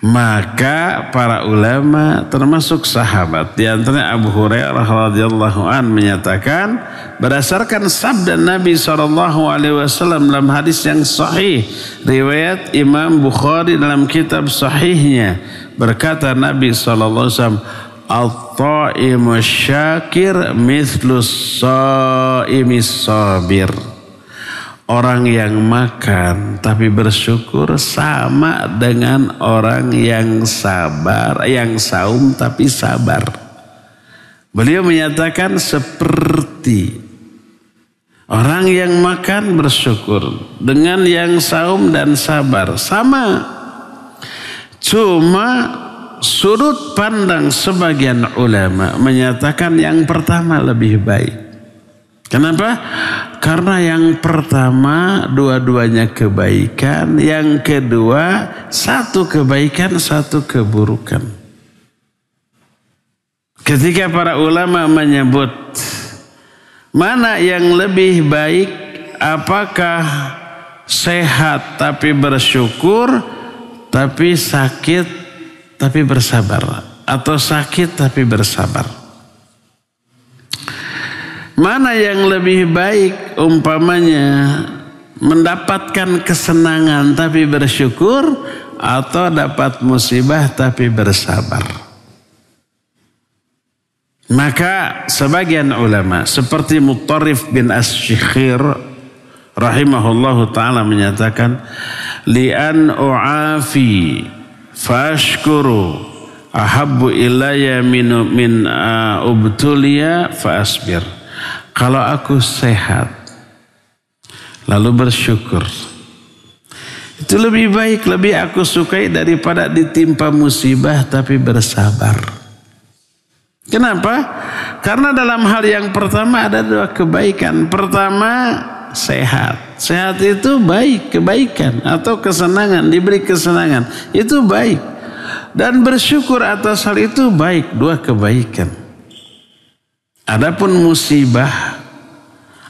Maka para ulama termasuk sahabat di antaranya Abu Hurairah radhiyallahu an menyatakan berdasarkan sabda Nabi sallallahu alaihi wasallam dalam hadis yang sahih riwayat Imam Bukhari dalam kitab sahihnya berkata Nabi sallallahu alaihi wasallam al taimu syakir mithlus sa'imis sabir Orang yang makan tapi bersyukur sama dengan orang yang sabar, yang saum tapi sabar. Beliau menyatakan seperti orang yang makan bersyukur dengan yang saum dan sabar sama. Cuma sudut pandang sebagian ulama menyatakan yang pertama lebih baik. Kenapa? Karena yang pertama dua-duanya kebaikan, yang kedua satu kebaikan, satu keburukan. Ketika para ulama menyebut mana yang lebih baik, apakah sehat tapi bersyukur, tapi sakit tapi bersabar, atau sakit tapi bersabar. Mana yang lebih baik umpamanya mendapatkan kesenangan tapi bersyukur atau dapat musibah tapi bersabar. Maka sebagian ulama seperti Muttarif bin as rahimahullahu taala menyatakan li'an u'afi fashkuru ahabbu ilayya min min uh, fa kalau aku sehat, lalu bersyukur. Itu lebih baik, lebih aku sukai daripada ditimpa musibah tapi bersabar. Kenapa? Karena dalam hal yang pertama ada dua kebaikan. Pertama, sehat. Sehat itu baik, kebaikan atau kesenangan, diberi kesenangan. Itu baik. Dan bersyukur atas hal itu baik, dua kebaikan. Adapun musibah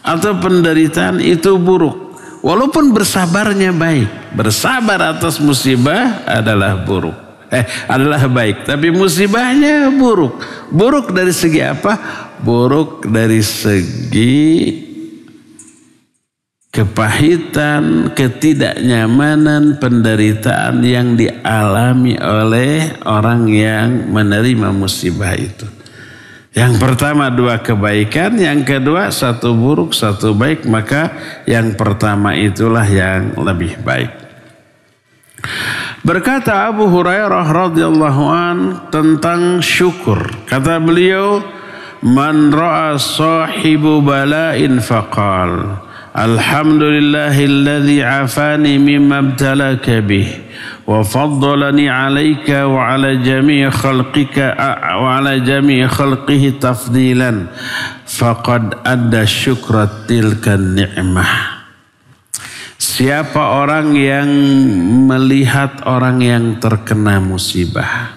atau penderitaan itu buruk. Walaupun bersabarnya baik. Bersabar atas musibah adalah buruk. Eh, adalah baik. Tapi musibahnya buruk. Buruk dari segi apa? Buruk dari segi kepahitan, ketidaknyamanan, penderitaan yang dialami oleh orang yang menerima musibah itu. Yang pertama dua kebaikan, yang kedua satu buruk, satu baik, maka yang pertama itulah yang lebih baik. Berkata Abu Hurairah radhiyallahu an tentang syukur. Kata beliau, "Man ra'a sahibu bala'in faqal, alhamdulillahilladzi afani mimma btalaka bih." وفضلني عليك وعلى جميع خلقك وعلى جميع خلقه تفضيلا فقد أدى تلك Siapa orang yang melihat orang yang terkena musibah?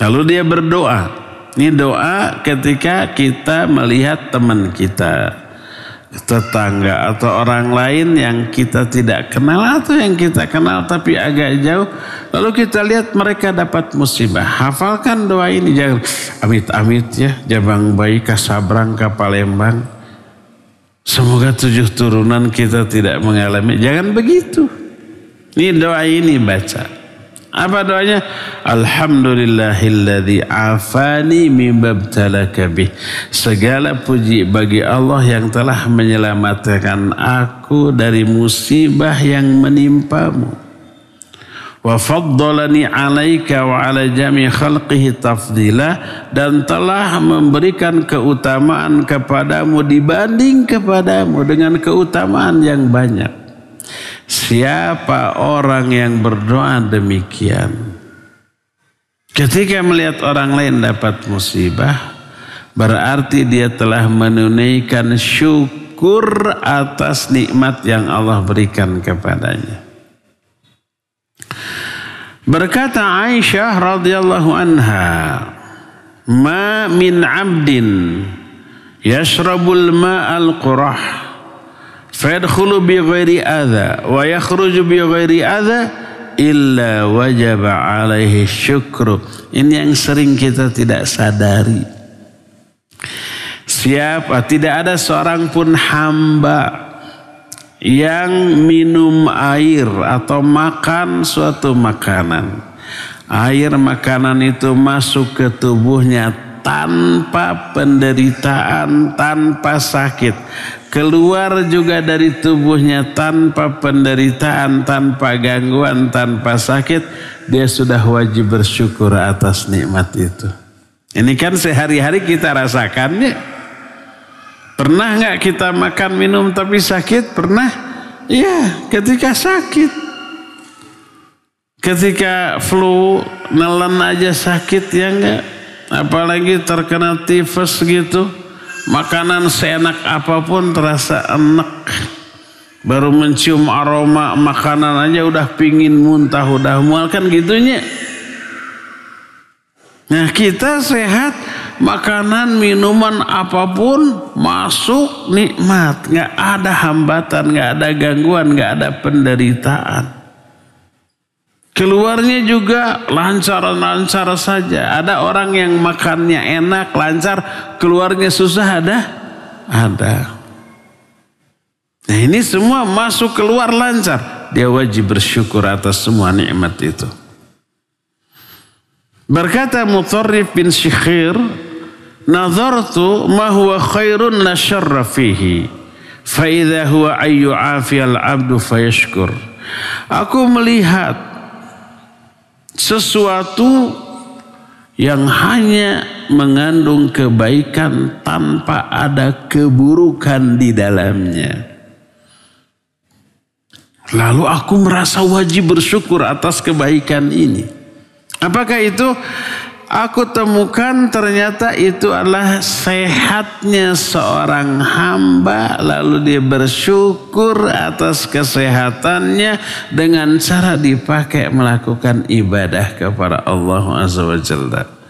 Lalu dia berdoa. Ini doa ketika kita melihat teman kita tetangga atau orang lain yang kita tidak kenal atau yang kita kenal tapi agak jauh lalu kita lihat mereka dapat musibah hafalkan doa ini jangan amit-amit ya jabang bayi kasabrang ke Palembang semoga tujuh turunan kita tidak mengalami jangan begitu ini doa ini baca apa doanya? Alhamdulillahilladzi afani mimabtalaka Segala puji bagi Allah yang telah menyelamatkan aku dari musibah yang menimpamu. Wa faddalani alaika wa ala jami khalqihi tafdila. Dan telah memberikan keutamaan kepadamu dibanding kepadamu dengan keutamaan yang banyak. Siapa orang yang berdoa demikian? Ketika melihat orang lain dapat musibah, berarti dia telah menunaikan syukur atas nikmat yang Allah berikan kepadanya. Berkata Aisyah radhiyallahu anha, "Ma min 'abdin yashrabul ma'al qurah" fadkhulu bi ghairi adha wa yakhruju bi ghairi adha illa wajaba alaihi syukru. Ini yang sering kita tidak sadari. Siapa tidak ada seorang pun hamba yang minum air atau makan suatu makanan. Air makanan itu masuk ke tubuhnya tanpa penderitaan, tanpa sakit keluar juga dari tubuhnya tanpa penderitaan, tanpa gangguan, tanpa sakit, dia sudah wajib bersyukur atas nikmat itu. Ini kan sehari-hari kita rasakannya. Pernah nggak kita makan minum tapi sakit? Pernah? Iya, ketika sakit. Ketika flu nelen aja sakit ya enggak? Apalagi terkena tifus gitu makanan seenak apapun terasa enak baru mencium aroma makanan aja udah pingin muntah udah mual kan gitunya nah kita sehat makanan minuman apapun masuk nikmat nggak ada hambatan nggak ada gangguan nggak ada penderitaan Keluarnya juga lancar-lancar saja. Ada orang yang makannya enak, lancar, keluarnya susah ada? Ada. Nah ini semua masuk keluar lancar. Dia wajib bersyukur atas semua nikmat itu. Berkata Mutarrif bin Syikhir, Nazartu ma huwa khairun la fihi. Fa'idha huwa ayyu'afi al abdu fayashkur. Aku melihat sesuatu yang hanya mengandung kebaikan tanpa ada keburukan di dalamnya. Lalu aku merasa wajib bersyukur atas kebaikan ini. Apakah itu aku temukan ternyata itu adalah sehatnya seorang hamba lalu dia bersyukur atas kesehatannya dengan cara dipakai melakukan ibadah kepada Allah SWT.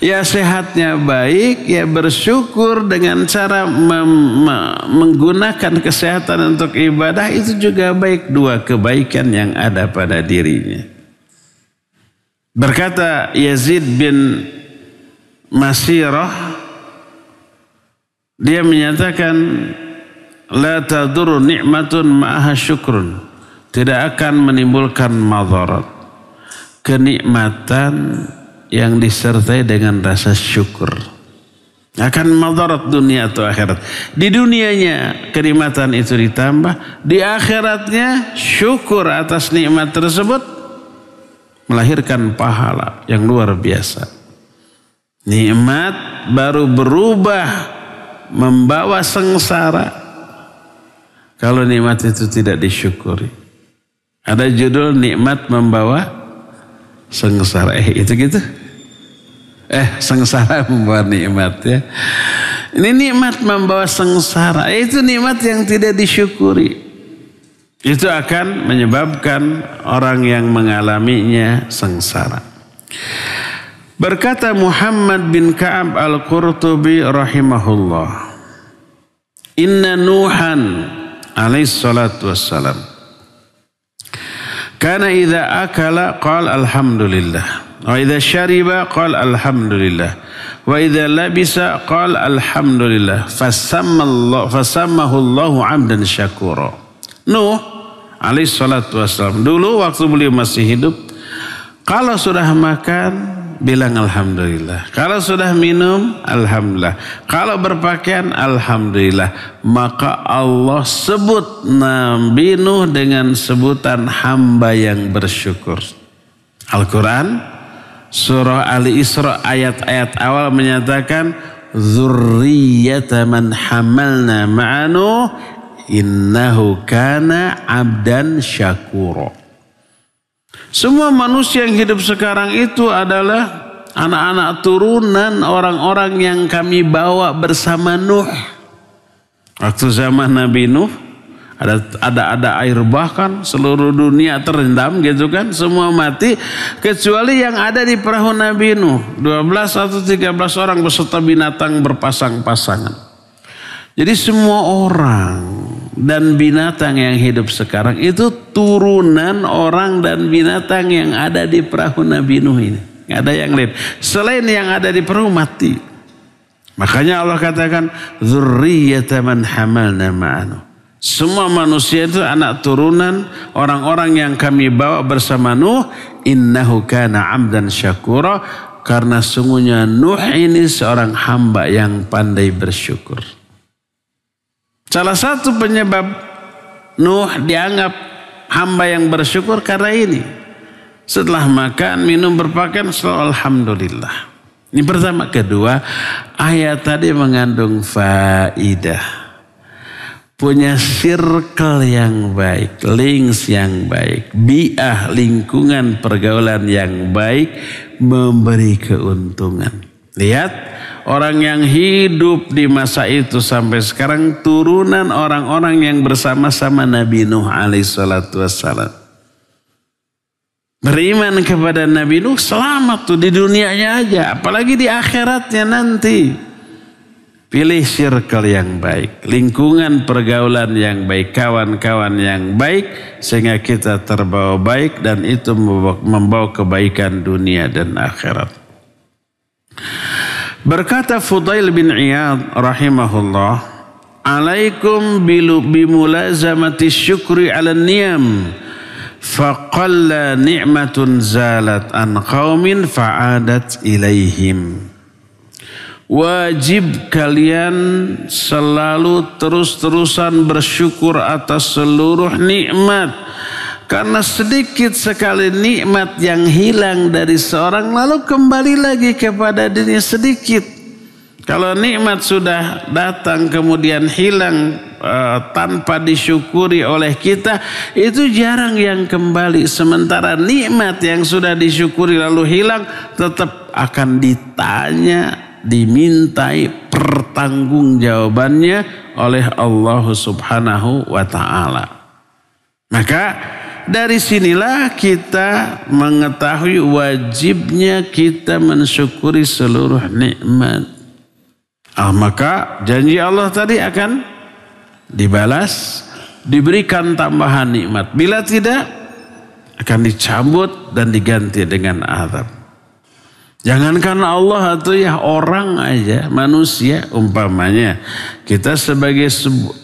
Ya sehatnya baik, ya bersyukur dengan cara menggunakan kesehatan untuk ibadah itu juga baik dua kebaikan yang ada pada dirinya. Berkata Yazid bin Masirah dia menyatakan la tadur ni'matun ma'aha syukrun tidak akan menimbulkan madarat kenikmatan yang disertai dengan rasa syukur akan madarat dunia atau akhirat di dunianya kenikmatan itu ditambah di akhiratnya syukur atas nikmat tersebut melahirkan pahala yang luar biasa. Nikmat baru berubah membawa sengsara kalau nikmat itu tidak disyukuri. Ada judul nikmat membawa sengsara. Eh itu gitu. Eh sengsara <laughs> membawa nikmat ya. Ini nikmat membawa sengsara. Itu nikmat yang tidak disyukuri. Itu akan menyebabkan orang yang mengalaminya sengsara. Berkata Muhammad bin Ka'ab al-Qurtubi rahimahullah. Inna Nuhan alaihissalatu wassalam. Karena idha akala qal alhamdulillah. Wa idha syariba qal alhamdulillah. Wa idha labisa qal alhamdulillah. Fasammahullahu الله syakura. Nuh alaih salatu wassalam. Dulu waktu beliau masih hidup, kalau sudah makan, bilang Alhamdulillah. Kalau sudah minum, Alhamdulillah. Kalau berpakaian, Alhamdulillah. Maka Allah sebut Nabi Nuh dengan sebutan hamba yang bersyukur. Al-Quran, surah Ali Isra ayat-ayat awal menyatakan, Zurriyata man hamalna ma'anuh innahu kana abdan syakuro. Semua manusia yang hidup sekarang itu adalah anak-anak turunan orang-orang yang kami bawa bersama Nuh. Waktu zaman Nabi Nuh ada ada ada air bahkan seluruh dunia terendam gitu kan semua mati kecuali yang ada di perahu Nabi Nuh 12 atau 13 orang beserta binatang berpasang-pasangan. Jadi semua orang dan binatang yang hidup sekarang itu turunan orang dan binatang yang ada di perahu Nabi Nuh ini. Tidak ada yang lain. Selain yang ada di perahu mati. Makanya Allah katakan Zurriyata man hamalna ma'anu. Semua manusia itu anak turunan orang-orang yang kami bawa bersama Nuh. Innahu kana amdan syakura. Karena sungguhnya Nuh ini seorang hamba yang pandai bersyukur. Salah satu penyebab Nuh dianggap hamba yang bersyukur karena ini. Setelah makan, minum, berpakaian selalu alhamdulillah. Ini pertama, kedua, ayat tadi mengandung faidah punya circle yang baik, links yang baik, biah lingkungan pergaulan yang baik memberi keuntungan. Lihat Orang yang hidup di masa itu sampai sekarang turunan orang-orang yang bersama-sama Nabi Nuh alaihissalatu wassalam. Beriman kepada Nabi Nuh selamat tuh di dunianya aja. Apalagi di akhiratnya nanti. Pilih circle yang baik. Lingkungan pergaulan yang baik. Kawan-kawan yang baik. Sehingga kita terbawa baik dan itu membawa kebaikan dunia dan akhirat. Berkata Fudail bin Iyad rahimahullah, "Alaikum bimulazamati syukri 'ala niyam." Faqalla ni'matun zalat an qaumin fa'adat ilaihim. Wajib kalian selalu terus-terusan bersyukur atas seluruh nikmat karena sedikit sekali nikmat yang hilang dari seorang lalu kembali lagi kepada dirinya sedikit. Kalau nikmat sudah datang kemudian hilang e, tanpa disyukuri oleh kita, itu jarang yang kembali. Sementara nikmat yang sudah disyukuri lalu hilang tetap akan ditanya dimintai pertanggungjawabannya oleh Allah Subhanahu wa taala. Maka dari sinilah kita mengetahui wajibnya kita mensyukuri seluruh nikmat. Ah, maka janji Allah tadi akan dibalas, diberikan tambahan nikmat. Bila tidak, akan dicabut dan diganti dengan azab. Jangankan Allah atau ya orang aja, manusia umpamanya. Kita sebagai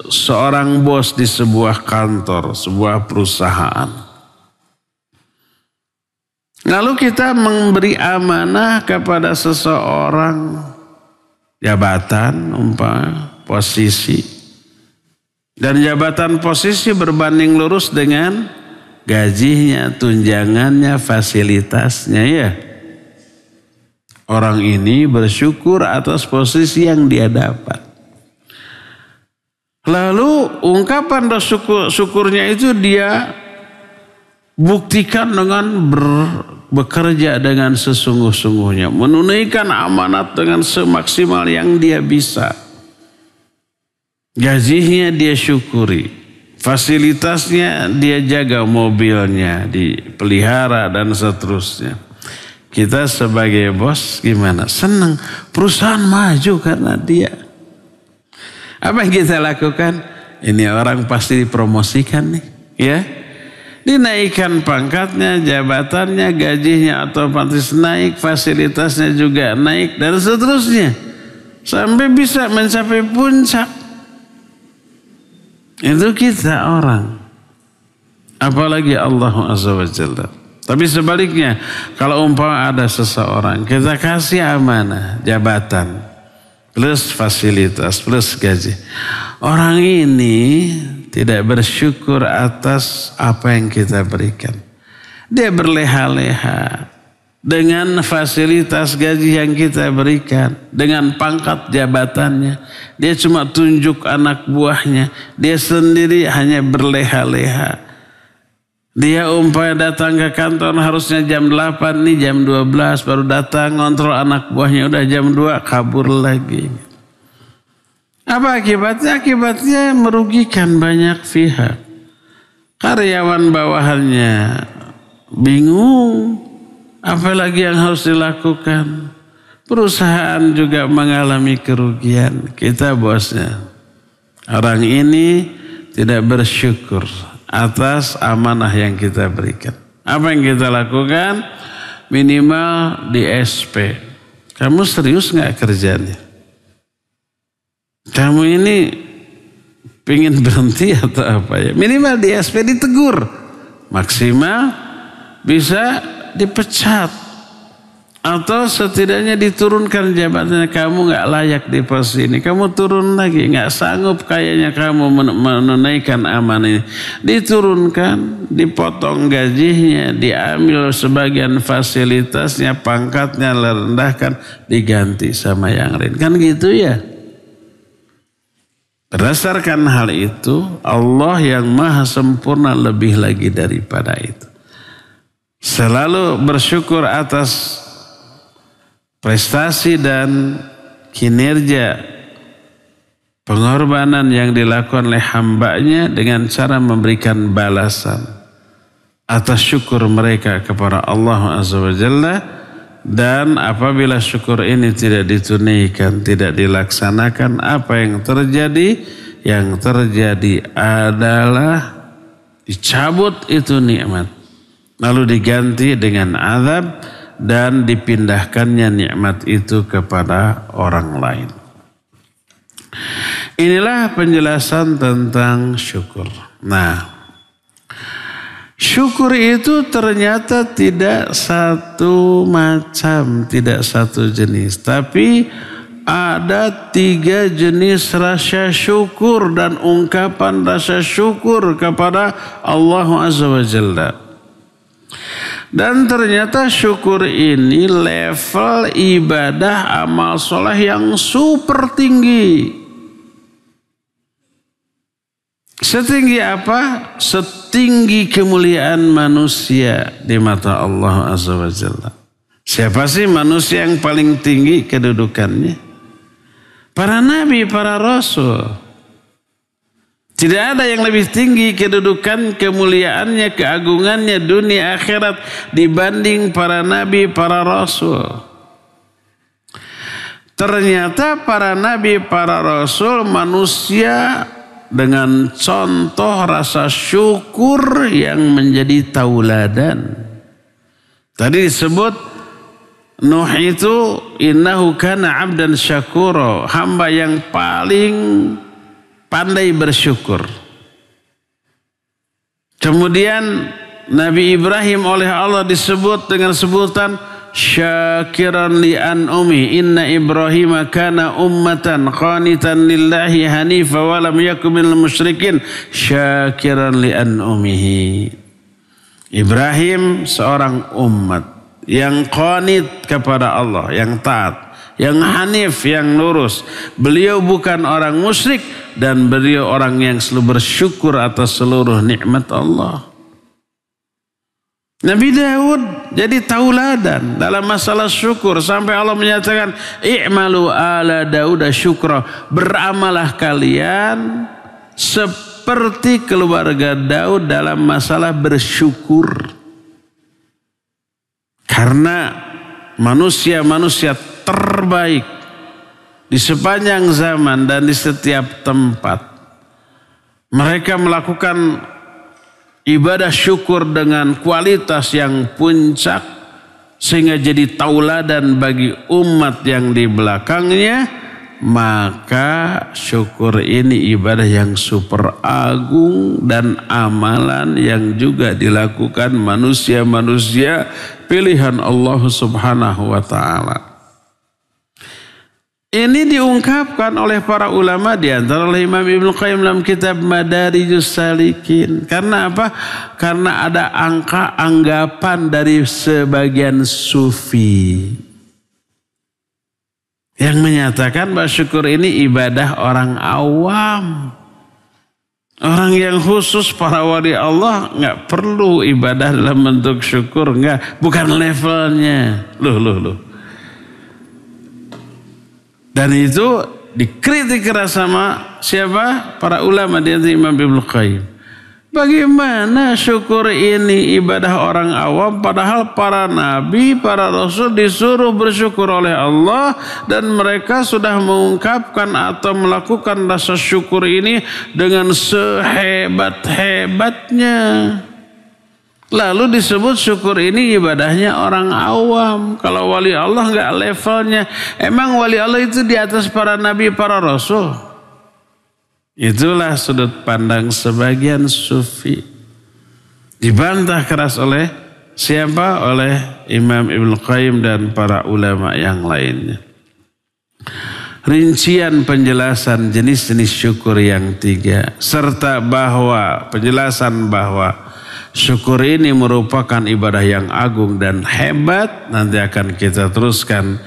seorang bos di sebuah kantor, sebuah perusahaan. Lalu kita memberi amanah kepada seseorang jabatan, umpama posisi. Dan jabatan posisi berbanding lurus dengan gajinya, tunjangannya, fasilitasnya ya. Orang ini bersyukur atas posisi yang dia dapat. Lalu ungkapan syukur, syukurnya itu dia buktikan dengan ber, bekerja dengan sesungguh-sungguhnya, menunaikan amanat dengan semaksimal yang dia bisa. Gajinya dia syukuri, fasilitasnya dia jaga mobilnya, dipelihara dan seterusnya. Kita sebagai bos gimana? Senang. Perusahaan maju karena dia. Apa yang kita lakukan? Ini orang pasti dipromosikan nih. Ya. Dinaikkan pangkatnya, jabatannya, gajinya atau otomatis naik, fasilitasnya juga naik, dan seterusnya. Sampai bisa mencapai puncak. Itu kita orang. Apalagi Allah Azza wa Jalla. Tapi sebaliknya, kalau umpama ada seseorang, kita kasih amanah, jabatan, plus fasilitas, plus gaji. Orang ini tidak bersyukur atas apa yang kita berikan. Dia berleha-leha dengan fasilitas gaji yang kita berikan, dengan pangkat jabatannya. Dia cuma tunjuk anak buahnya, dia sendiri hanya berleha-leha dia umpaya datang ke kantor harusnya jam 8 nih jam 12 baru datang ngontrol anak buahnya udah jam 2 kabur lagi. Apa akibatnya? Akibatnya merugikan banyak pihak. Karyawan bawahannya bingung apalagi yang harus dilakukan. Perusahaan juga mengalami kerugian. Kita bosnya. Orang ini tidak bersyukur atas amanah yang kita berikan. Apa yang kita lakukan? Minimal di SP. Kamu serius nggak kerjanya? Kamu ini pingin berhenti atau apa ya? Minimal di SP ditegur. Maksimal bisa dipecat. Atau setidaknya diturunkan jabatannya kamu nggak layak di pos ini. Kamu turun lagi, nggak sanggup kayaknya kamu menunaikan aman ini. Diturunkan, dipotong gajinya, diambil sebagian fasilitasnya, pangkatnya rendahkan, diganti sama yang lain. Kan gitu ya. Berdasarkan hal itu, Allah yang maha sempurna lebih lagi daripada itu. Selalu bersyukur atas prestasi dan kinerja pengorbanan yang dilakukan oleh hambanya dengan cara memberikan balasan atas syukur mereka kepada Allah Azza wa Jalla dan apabila syukur ini tidak ditunaikan, tidak dilaksanakan, apa yang terjadi? Yang terjadi adalah dicabut itu nikmat lalu diganti dengan azab dan dipindahkannya nikmat itu kepada orang lain. Inilah penjelasan tentang syukur. Nah, Syukur itu ternyata tidak satu macam, tidak satu jenis. Tapi ada tiga jenis rasa syukur dan ungkapan rasa syukur kepada Allah Azza wa Jalla. Dan ternyata syukur ini level ibadah amal soleh yang super tinggi. Setinggi apa? Setinggi kemuliaan manusia di mata Allah Azza wa Jalla. Siapa sih manusia yang paling tinggi kedudukannya? Para nabi, para rasul. Tidak ada yang lebih tinggi kedudukan, kemuliaannya, keagungannya dunia akhirat dibanding para nabi, para rasul. Ternyata para nabi, para rasul manusia dengan contoh rasa syukur yang menjadi tauladan. Tadi disebut Nuh itu innahu kana abdan syakuro, hamba yang paling pandai bersyukur. Kemudian Nabi Ibrahim oleh Allah disebut dengan sebutan syakiran li an umi inna ibrahim kana ummatan qanitan lillahi hanifa wa lam yakun minal musyrikin syakiran li an umihi Ibrahim seorang umat yang qanit kepada Allah yang taat yang hanif, yang lurus. Beliau bukan orang musyrik dan beliau orang yang selalu bersyukur atas seluruh nikmat Allah. Nabi Daud jadi tauladan dalam masalah syukur sampai Allah menyatakan i'malu ala Daud syukra beramalah kalian seperti keluarga Daud dalam masalah bersyukur karena manusia-manusia terbaik di sepanjang zaman dan di setiap tempat. Mereka melakukan ibadah syukur dengan kualitas yang puncak sehingga jadi tauladan bagi umat yang di belakangnya maka syukur ini ibadah yang super agung dan amalan yang juga dilakukan manusia-manusia pilihan Allah Subhanahu wa taala. Ini diungkapkan oleh para ulama di antara oleh Imam Ibnu Qayyim dalam kitab Madarijus Salikin. Karena apa? Karena ada angka anggapan dari sebagian sufi yang menyatakan bahwa syukur ini ibadah orang awam. Orang yang khusus para wali Allah nggak perlu ibadah dalam bentuk syukur nggak, bukan levelnya. Loh, loh, loh. Dan itu dikritik keras sama siapa? Para ulama di Imam Ibnu Qayyim. Bagaimana syukur ini ibadah orang awam padahal para nabi, para rasul disuruh bersyukur oleh Allah dan mereka sudah mengungkapkan atau melakukan rasa syukur ini dengan sehebat-hebatnya. Lalu disebut syukur ini ibadahnya orang awam. Kalau wali Allah nggak levelnya. Emang wali Allah itu di atas para nabi, para rasul? Itulah sudut pandang sebagian sufi. Dibantah keras oleh siapa? Oleh Imam Ibn Qayyim dan para ulama yang lainnya. Rincian penjelasan jenis-jenis syukur yang tiga. Serta bahwa penjelasan bahwa syukur ini merupakan ibadah yang agung dan hebat. Nanti akan kita teruskan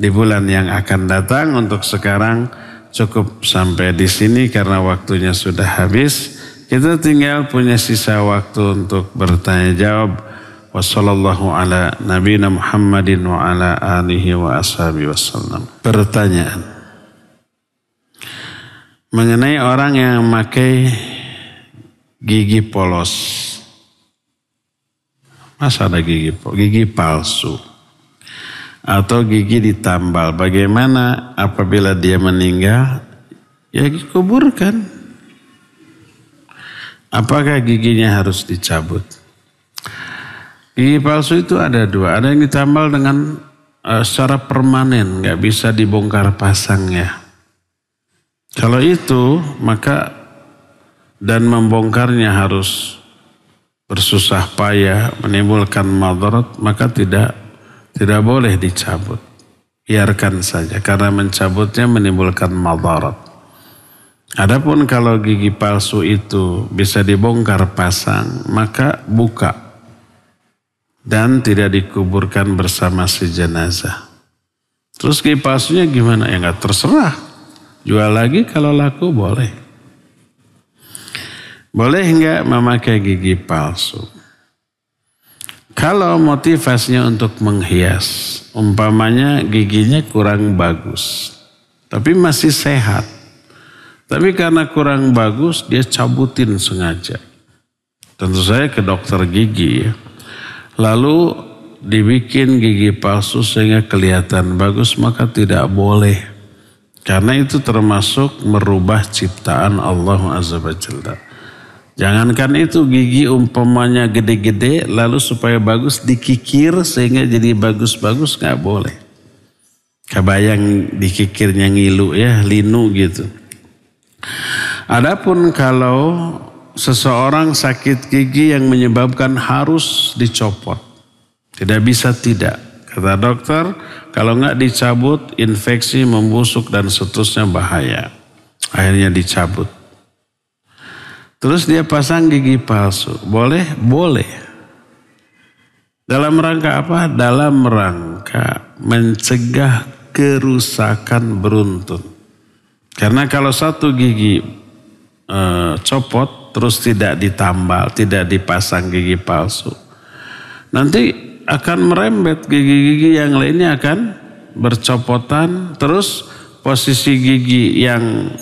di bulan yang akan datang untuk sekarang cukup sampai di sini karena waktunya sudah habis. Kita tinggal punya sisa waktu untuk bertanya jawab. Wassallallahu ala Nabi Muhammadin wa ala alihi wa ashabi wasallam. Pertanyaan. Mengenai orang yang memakai gigi polos. Masa ada gigi polos? Gigi palsu atau gigi ditambal. Bagaimana apabila dia meninggal? Ya dikuburkan. Apakah giginya harus dicabut? Gigi palsu itu ada dua. Ada yang ditambal dengan uh, secara permanen, nggak bisa dibongkar pasangnya. Kalau itu maka dan membongkarnya harus bersusah payah menimbulkan madarat maka tidak tidak boleh dicabut. Biarkan saja karena mencabutnya menimbulkan madarat. Adapun kalau gigi palsu itu bisa dibongkar pasang, maka buka dan tidak dikuburkan bersama si jenazah. Terus gigi palsunya gimana? Ya nggak terserah. Jual lagi kalau laku boleh. Boleh nggak memakai gigi palsu? Kalau motivasinya untuk menghias, umpamanya giginya kurang bagus, tapi masih sehat. Tapi karena kurang bagus, dia cabutin sengaja. Tentu saya ke dokter gigi ya. Lalu dibikin gigi palsu sehingga kelihatan bagus maka tidak boleh. Karena itu termasuk merubah ciptaan Allah Azza wa Jalla. Jangankan itu gigi umpamanya gede-gede lalu supaya bagus dikikir sehingga jadi bagus-bagus nggak boleh. Kebayang dikikirnya ngilu ya, linu gitu. Adapun kalau seseorang sakit gigi yang menyebabkan harus dicopot. Tidak bisa tidak. Kata dokter, kalau nggak dicabut infeksi membusuk dan seterusnya bahaya. Akhirnya dicabut. Terus dia pasang gigi palsu. Boleh? Boleh. Dalam rangka apa? Dalam rangka mencegah kerusakan beruntun. Karena kalau satu gigi e, copot terus tidak ditambal, tidak dipasang gigi palsu. Nanti akan merembet gigi-gigi yang lainnya akan bercopotan terus posisi gigi yang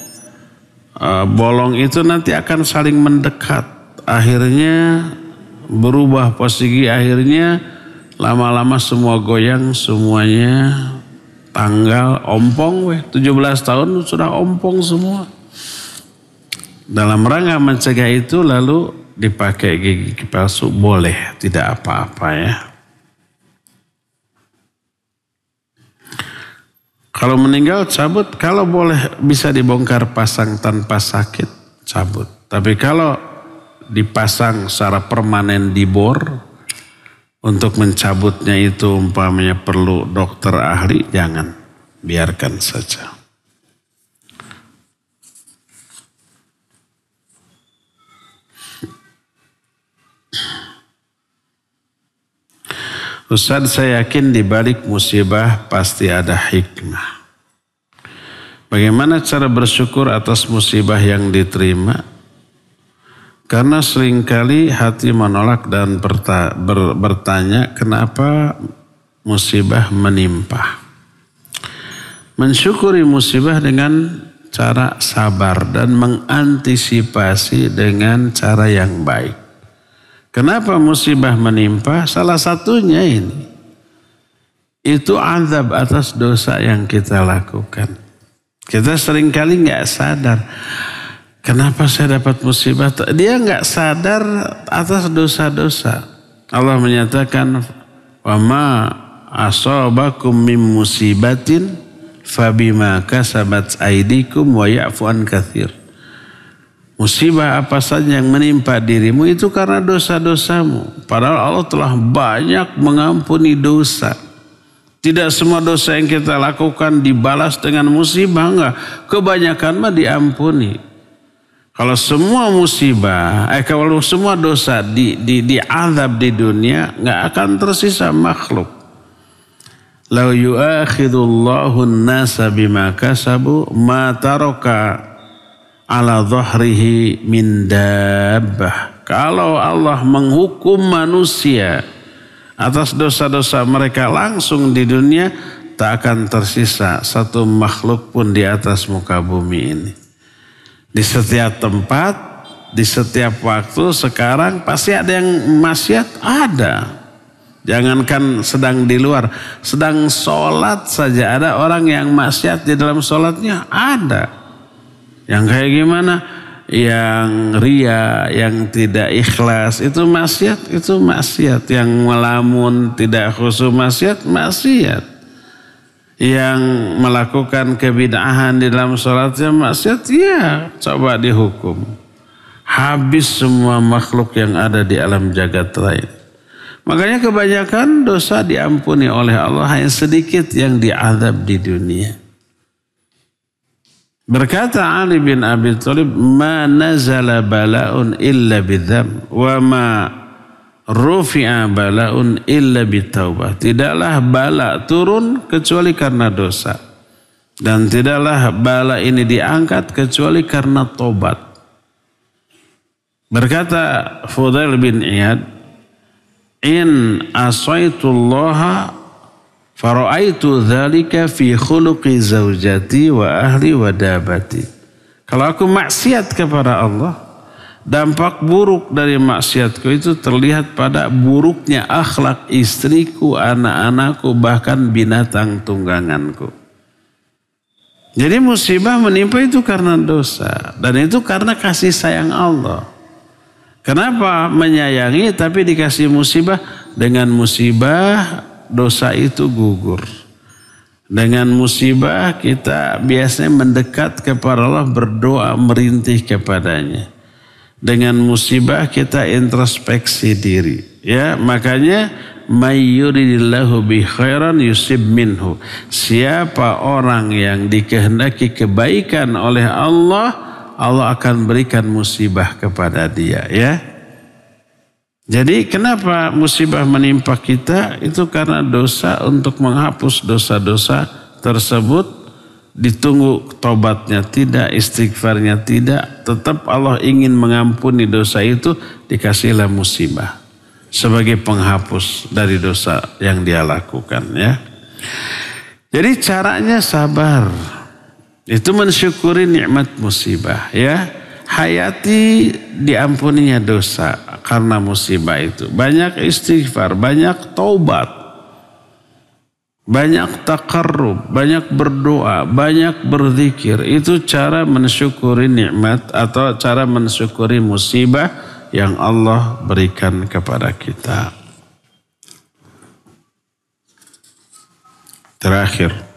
Eh, bolong itu nanti akan saling mendekat. Akhirnya berubah posisi akhirnya lama-lama semua goyang semuanya tanggal ompong weh 17 tahun sudah ompong semua. Dalam rangka mencegah itu lalu dipakai gigi palsu boleh tidak apa-apa ya. Kalau meninggal cabut, kalau boleh bisa dibongkar pasang tanpa sakit, cabut. Tapi kalau dipasang secara permanen dibor, untuk mencabutnya itu umpamanya perlu dokter ahli, jangan. Biarkan saja. Ustaz saya yakin di balik musibah pasti ada hikmah. Bagaimana cara bersyukur atas musibah yang diterima? Karena seringkali hati menolak dan bertanya kenapa musibah menimpa. Mensyukuri musibah dengan cara sabar dan mengantisipasi dengan cara yang baik. Kenapa musibah menimpa? Salah satunya ini. Itu azab atas dosa yang kita lakukan. Kita seringkali nggak sadar. Kenapa saya dapat musibah? Dia nggak sadar atas dosa-dosa. Allah menyatakan, "Wa ma mim musibatin, musibatin fabima kasabat aidikum wa yafuan kathir. Musibah apa saja yang menimpa dirimu itu karena dosa-dosamu. Padahal Allah telah banyak mengampuni dosa. Tidak semua dosa yang kita lakukan dibalas dengan musibah, enggak. Kebanyakan mah diampuni. Kalau semua musibah, eh kalau semua dosa di, di, di azab di dunia, enggak akan tersisa makhluk. Lau yu'akhidullahu nasa bima kasabu ma taraka ala dhahrihi min dabbah. Kalau Allah menghukum manusia atas dosa-dosa mereka langsung di dunia, tak akan tersisa satu makhluk pun di atas muka bumi ini. Di setiap tempat, di setiap waktu sekarang pasti ada yang maksiat ada. Jangankan sedang di luar, sedang sholat saja ada orang yang maksiat di dalam sholatnya ada. Yang kayak gimana? Yang ria, yang tidak ikhlas, itu maksiat, itu maksiat. Yang melamun, tidak khusus maksiat, maksiat. Yang melakukan kebidahan di dalam sholatnya maksiat, ya coba dihukum. Habis semua makhluk yang ada di alam jagat lain. Makanya kebanyakan dosa diampuni oleh Allah hanya sedikit yang diadab di dunia. Berkata Ali bin Abi Thalib, "Ma nazala bala'un illa bidzam wa ma rufi'a bala'un illa bitaubah." Tidaklah bala turun kecuali karena dosa. Dan tidaklah bala ini diangkat kecuali karena tobat. Berkata Fudail bin Iyad, "In asaitullaha Faro'aitu dzalika fi khuluqi zaujati wa ahli wa dabati. Kalau aku maksiat kepada Allah, dampak buruk dari maksiatku itu terlihat pada buruknya akhlak istriku, anak-anakku, bahkan binatang tungganganku. Jadi musibah menimpa itu karena dosa dan itu karena kasih sayang Allah. Kenapa menyayangi tapi dikasih musibah dengan musibah dosa itu gugur. Dengan musibah kita biasanya mendekat kepada Allah berdoa merintih kepadanya. Dengan musibah kita introspeksi diri. Ya, makanya mayyuridillahu bi khairan yusib minhu. Siapa orang yang dikehendaki kebaikan oleh Allah, Allah akan berikan musibah kepada dia, ya. Jadi kenapa musibah menimpa kita itu karena dosa untuk menghapus dosa-dosa tersebut ditunggu tobatnya tidak, istighfarnya tidak, tetap Allah ingin mengampuni dosa itu dikasihlah musibah sebagai penghapus dari dosa yang dia lakukan ya. Jadi caranya sabar. Itu mensyukuri nikmat musibah ya. Hayati diampuninya dosa karena musibah itu. Banyak istighfar, banyak taubat. Banyak takarrub, banyak berdoa, banyak berzikir. Itu cara mensyukuri nikmat atau cara mensyukuri musibah yang Allah berikan kepada kita. Terakhir.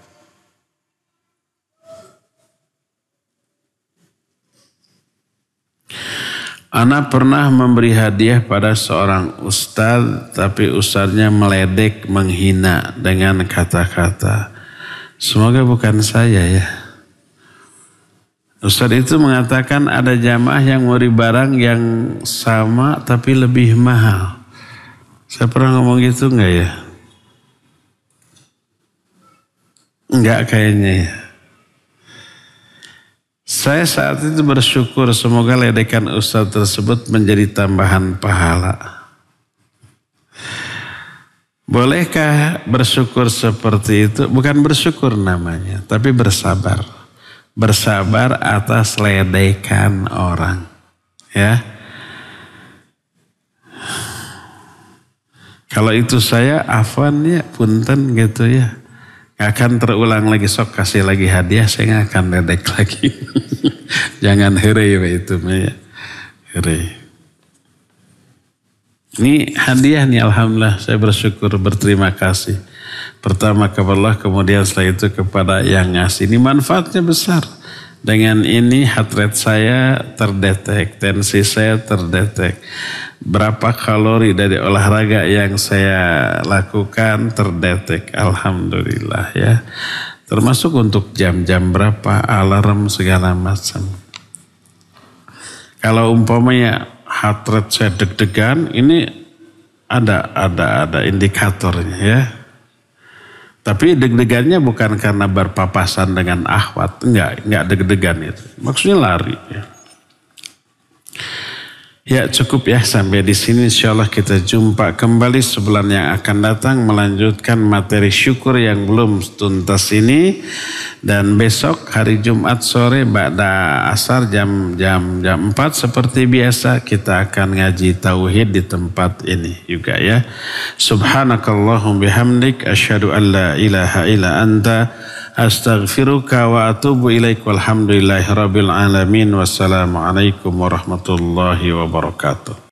Ana pernah memberi hadiah pada seorang ustadz, tapi ustadznya meledek, menghina dengan kata-kata. Semoga bukan saya ya. Ustadz itu mengatakan ada jamaah yang memberi barang yang sama tapi lebih mahal. Saya pernah ngomong gitu enggak ya? Enggak kayaknya ya. Saya saat itu bersyukur semoga ledekan ustaz tersebut menjadi tambahan pahala. Bolehkah bersyukur seperti itu? Bukan bersyukur namanya, tapi bersabar. Bersabar atas ledekan orang. Ya. Kalau itu saya afan ya, punten gitu ya. Gak akan terulang lagi sok kasih lagi hadiah saya gak akan ledek lagi. <laughs> Jangan hore itu ya. Hore. Ini hadiah nih Alhamdulillah saya bersyukur berterima kasih. Pertama kepada Allah kemudian setelah itu kepada yang ngasih. Ini manfaatnya besar. Dengan ini heart rate saya terdetek, tensi saya terdetek berapa kalori dari olahraga yang saya lakukan terdetek. Alhamdulillah ya. Termasuk untuk jam-jam berapa, alarm segala macam. Kalau umpamanya heart rate saya deg-degan, ini ada ada ada indikatornya ya. Tapi deg-degannya bukan karena berpapasan dengan ahwat, enggak, enggak deg-degan itu. Maksudnya lari ya. Ya cukup ya sampai di sini insya Allah kita jumpa kembali sebulan yang akan datang melanjutkan materi syukur yang belum tuntas ini dan besok hari Jumat sore Ba'da Asar jam jam jam 4 seperti biasa kita akan ngaji tauhid di tempat ini juga ya. Subhanakallahum bihamdik asyhadu an ilaha illa anta astaghfiruka wa atubu ilaik walhamdulillahi rabbil alamin wassalamualaikum warahmatullahi wabarakatuh